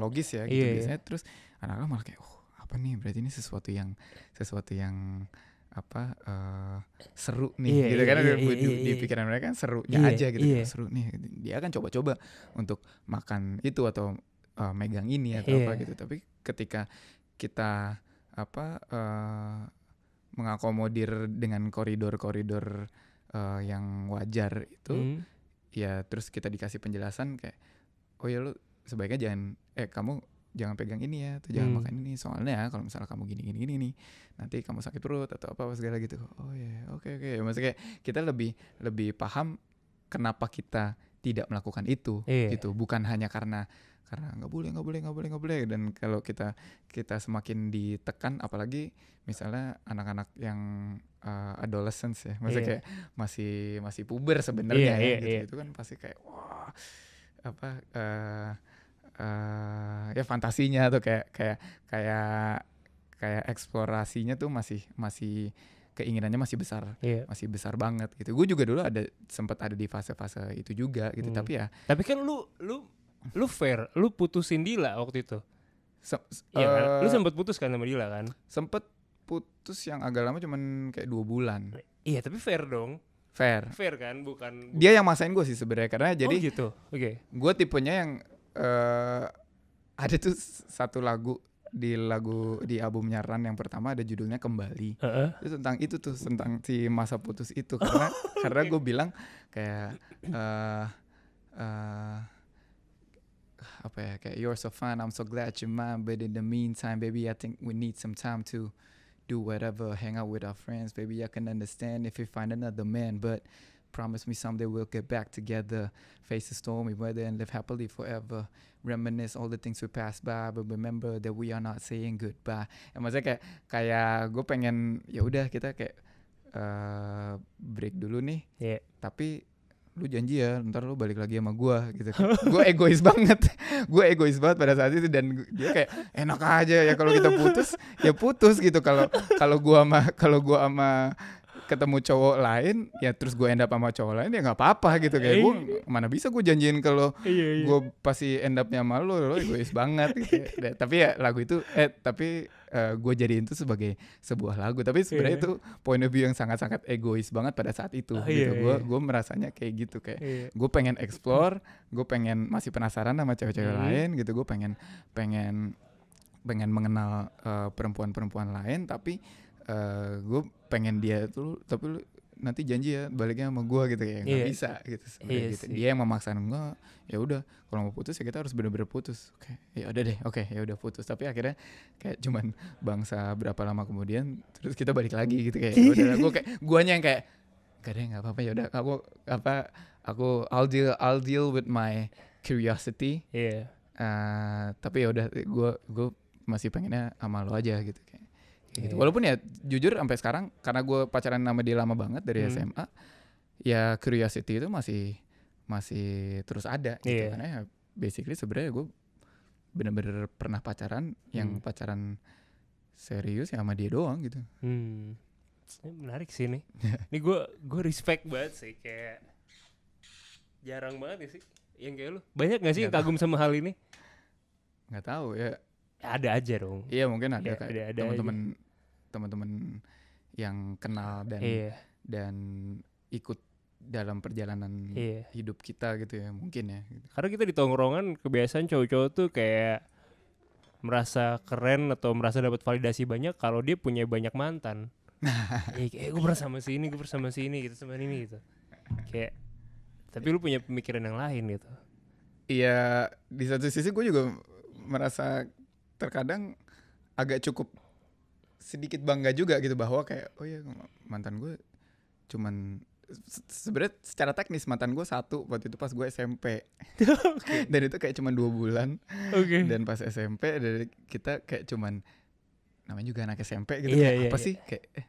logis ya gitu yeah, iya. biasanya terus anak-anak malah kayak oh apa nih berarti ini sesuatu yang sesuatu yang apa uh, seru nih yeah, gitu yeah, kan yeah, di, yeah, iya, di pikiran mereka kan serunya yeah, aja gitu yeah. seru nih dia kan coba-coba untuk makan itu atau uh, megang ini atau yeah. apa gitu tapi ketika kita apa uh, mengakomodir dengan koridor-koridor uh, yang wajar itu hmm. ya terus kita dikasih penjelasan kayak oh ya lu sebaiknya jangan eh kamu jangan pegang ini ya atau jangan hmm. makan ini soalnya ya kalau misalnya kamu gini gini gini nih nanti kamu sakit perut atau apa apa segala gitu oh ya oke oke maksudnya kita lebih lebih paham kenapa kita tidak melakukan itu yeah. gitu bukan hanya karena karena nggak boleh nggak boleh nggak boleh nggak boleh dan kalau kita kita semakin ditekan apalagi misalnya anak-anak yang uh, eh, adolescence ya maksudnya yeah. kayak masih masih puber sebenarnya yeah, ya, yeah, gitu, yeah. itu kan pasti kayak wah apa uh, uh, ya fantasinya tuh kayak kayak kayak kayak eksplorasinya tuh masih masih keinginannya masih besar, yeah. masih besar banget gitu. Gue juga dulu ada sempat ada di fase-fase itu juga gitu, hmm. tapi ya. Tapi kan lu lu lu fair, lu putusin Dila waktu itu. Se ya uh, kan? Lu eh, sempet putus kan sama Dila kan? Sempet putus yang agak lama cuman kayak dua bulan. Iya tapi fair dong. Fair. Fair kan, bukan. bukan. Dia yang masain gue sih sebenarnya karena oh, jadi. gitu, oke. Okay. Gue tipenya yang uh, ada tuh satu lagu di lagu di album nyaran yang pertama ada judulnya kembali uh -uh. itu tentang itu tuh tentang si masa putus itu karena karena gue bilang kayak uh, uh, Okay, you're so fine I'm so glad you're mine but in the meantime baby I think we need some time to do whatever hang out with our friends baby I can understand if you find another man but promise me someday we'll get back together face the stormy weather and live happily forever reminisce all the things we passed by but remember that we are not saying goodbye and eh, maksudnya kayak kayak gue pengen ya udah kita kayak uh, break dulu nih yeah. tapi lu janji ya ntar lu balik lagi sama gua gitu gue kan. gua egois banget gua egois banget pada saat itu dan dia kayak enak aja ya kalau kita putus ya putus gitu kalau kalau gua sama kalau gua sama ketemu cowok lain ya terus gue end up sama cowok lain ya nggak apa-apa gitu kayak gue iya. mana bisa gue janjiin ke lo iya, iya. gue pasti end upnya sama lo lo egois banget gitu. Iya. tapi ya lagu itu eh tapi uh, eh, gue jadiin itu sebagai sebuah lagu tapi sebenarnya iya. itu point of view yang sangat-sangat egois banget pada saat itu oh, gitu gue gue merasanya kayak gitu kayak gue pengen explore gue pengen masih penasaran sama cewek-cewek hmm. lain gitu gue pengen pengen pengen mengenal eh, perempuan-perempuan uh, lain tapi uh, eh, gue pengen dia tuh tapi lu nanti janji ya baliknya sama gue gitu ya nggak yeah. bisa gitu, yeah, iya gitu. Yeah. dia yang memaksakan gue ya udah kalau mau putus ya kita harus benar-benar putus oke okay. ya udah deh oke okay, ya udah putus tapi akhirnya kayak cuman bangsa berapa lama kemudian terus kita balik lagi gitu kayak ya udah gue kayak guanya yang kayak gak deh nggak apa-apa ya udah aku apa aku I'll deal I'll deal with my curiosity yeah. Iya. uh, tapi ya udah gue gue masih pengennya sama lo aja gitu gitu. Iya. Walaupun ya jujur sampai sekarang karena gue pacaran sama dia lama banget dari hmm. SMA, ya curiosity itu masih masih terus ada gitu. Yeah. Karena ya basically sebenarnya gue bener-bener pernah pacaran hmm. yang pacaran serius ya sama dia doang gitu. Hmm. Ini menarik sih nih. ini gue gue respect banget sih kayak jarang banget ya sih yang kayak lu. Banyak gak sih gak yang kagum sama hal ini? Gak tahu ya ada aja dong iya mungkin ada, iya, ada, kayak teman-teman teman-teman yang kenal dan iya. dan ikut dalam perjalanan iya. hidup kita gitu ya mungkin ya gitu. karena kita di tongkrongan kebiasaan cowok-cowok tuh kayak merasa keren atau merasa dapat validasi banyak kalau dia punya banyak mantan ya, kayak eh, gue pernah sama si ini gue pernah sama si ini gitu sama ini gitu kayak tapi lu punya pemikiran yang lain gitu iya di satu sisi gue juga merasa terkadang agak cukup sedikit bangga juga gitu bahwa kayak oh ya mantan gue cuman sebenarnya secara teknis mantan gue satu waktu itu pas gue SMP okay. dan itu kayak cuman dua bulan okay. dan pas SMP dari kita kayak cuman namanya juga anak SMP gitu yeah, kayak yeah, apa yeah. sih iya. kayak eh,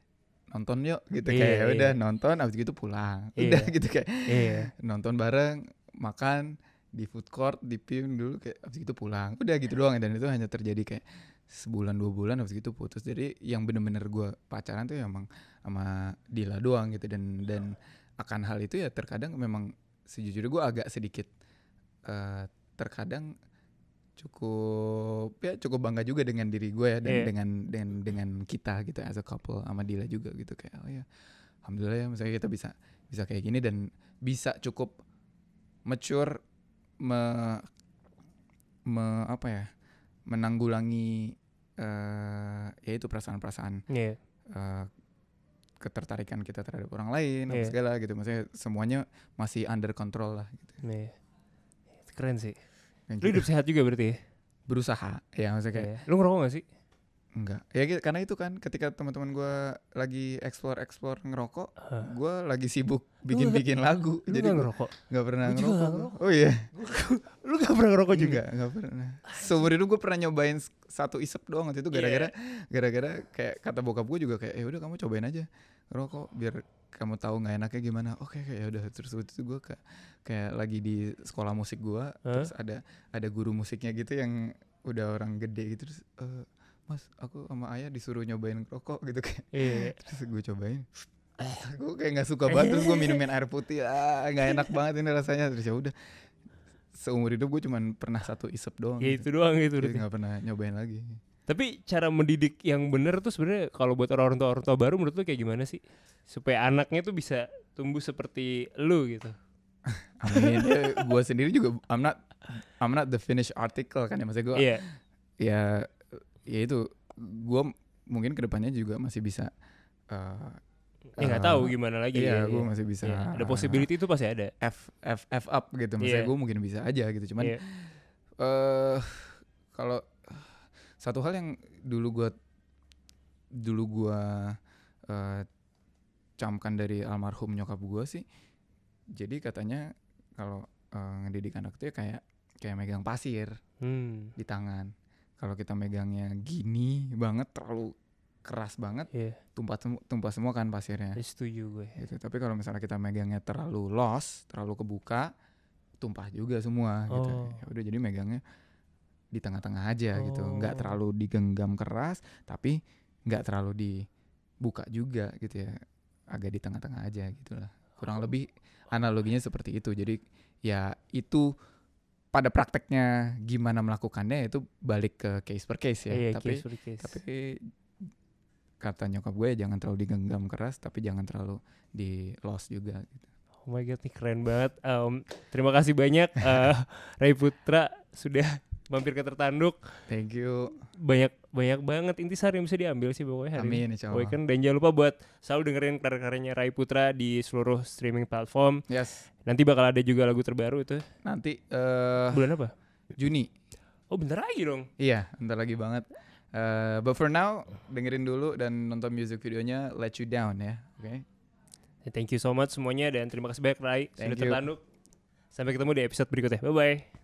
nonton yuk gitu yeah, kayak yeah. Iya. udah nonton abis gitu pulang yeah. udah gitu kayak yeah. nonton bareng makan di food court di PIM dulu kayak habis itu pulang udah gitu doang dan itu hanya terjadi kayak sebulan dua bulan habis itu putus jadi yang bener-bener gue pacaran tuh emang sama Dila doang gitu dan dan akan hal itu ya terkadang memang sejujurnya gue agak sedikit uh, terkadang cukup ya cukup bangga juga dengan diri gue ya dan yeah. dengan dengan dengan kita gitu as a couple sama Dila juga gitu kayak oh ya alhamdulillah ya misalnya kita bisa bisa kayak gini dan bisa cukup mature me, me apa ya menanggulangi uh, ya perasaan-perasaan yeah. Iya. uh, ketertarikan kita terhadap orang lain yeah. apa iya. segala gitu maksudnya semuanya masih under control lah gitu. Yeah. Keren sih. Lu hidup sehat juga berarti ya? Berusaha. Ya maksudnya kayak. Yeah. Lu ngerokok gak sih? Enggak. Ya gitu, karena itu kan ketika teman-teman gue lagi explore-explore ngerokok, huh. gue lagi sibuk bikin-bikin lagu. Lu jadi gak ngerokok? Gak pernah lu ngerokok. Gak Oh iya. lu gak pernah ngerokok juga? Enggak, gak pernah. Seumur hidup gue pernah nyobain satu isep doang. Itu iya. gara-gara gara-gara kayak kata bokap gue juga kayak, ya udah kamu cobain aja ngerokok biar kamu tahu nggak enaknya gimana oke okay, kayak udah terus waktu itu gue kayak kayak lagi di sekolah musik gue huh? terus ada ada guru musiknya gitu yang udah orang gede gitu terus uh, mas aku sama ayah disuruh nyobain rokok gitu kayak yeah. terus gue cobain gue eh, kayak nggak suka banget terus gue minumin air putih ah nggak enak banget ini rasanya terus ya udah seumur hidup gue cuma pernah satu isep doang ya gitu. itu doang itu Jadi nggak pernah nyobain lagi tapi cara mendidik yang benar tuh sebenarnya kalau buat orang tua orang tua baru menurut lu kayak gimana sih supaya anaknya tuh bisa tumbuh seperti lu gitu Amin. Ya, gue sendiri juga I'm not I'm not the finished article kan ya maksud gue. Yeah. Ya ya itu gue mungkin kedepannya juga masih bisa uh, Ya nggak uh, tahu eh, gimana lagi. Iya, ya, gue iya. masih bisa. Iya. Ada possibility uh, itu pasti ada. F F F up gitu. Maksudnya yeah. gue mungkin bisa aja gitu. Cuman yeah. Iya. uh, kalau satu hal yang dulu gue dulu gue uh, camkan dari almarhum nyokap gue sih. Jadi katanya kalau uh, ngedidik anak tuh ya kayak kayak megang pasir hmm. di tangan kalau kita megangnya gini banget terlalu keras banget yeah. tumpah tumpah semua kan pasirnya iya, setuju gue gitu. tapi kalau misalnya kita megangnya terlalu los terlalu kebuka tumpah juga semua gitu. oh. gitu ya udah jadi megangnya di tengah-tengah aja gitu. oh. gitu nggak terlalu digenggam keras tapi nggak terlalu dibuka juga gitu ya agak di tengah-tengah aja gitulah kurang oh. lebih analoginya seperti itu jadi ya itu pada prakteknya gimana melakukannya itu balik ke case per case ya. Iya, tapi case per case. tapi kata nyokap gue jangan terlalu digenggam keras tapi jangan terlalu di loss juga gitu. Oh my god nih keren banget. Um, terima kasih banyak uh, Ray Putra sudah mampir ke tertanduk. Thank you. Banyak banyak banget intisari yang bisa diambil sih pokoknya hari Amin, ini. kan dan jangan lupa buat selalu dengerin karya-karyanya Rai Putra di seluruh streaming platform. Yes. Nanti bakal ada juga lagu terbaru itu. Nanti uh, bulan apa? Juni. Oh, bentar lagi dong. Iya, bentar lagi banget. Uh, but for now, dengerin dulu dan nonton music videonya Let You Down ya. Oke. Okay? Ya, thank you so much semuanya dan terima kasih banyak Rai sudah tertanduk. Sampai ketemu di episode berikutnya. Bye bye.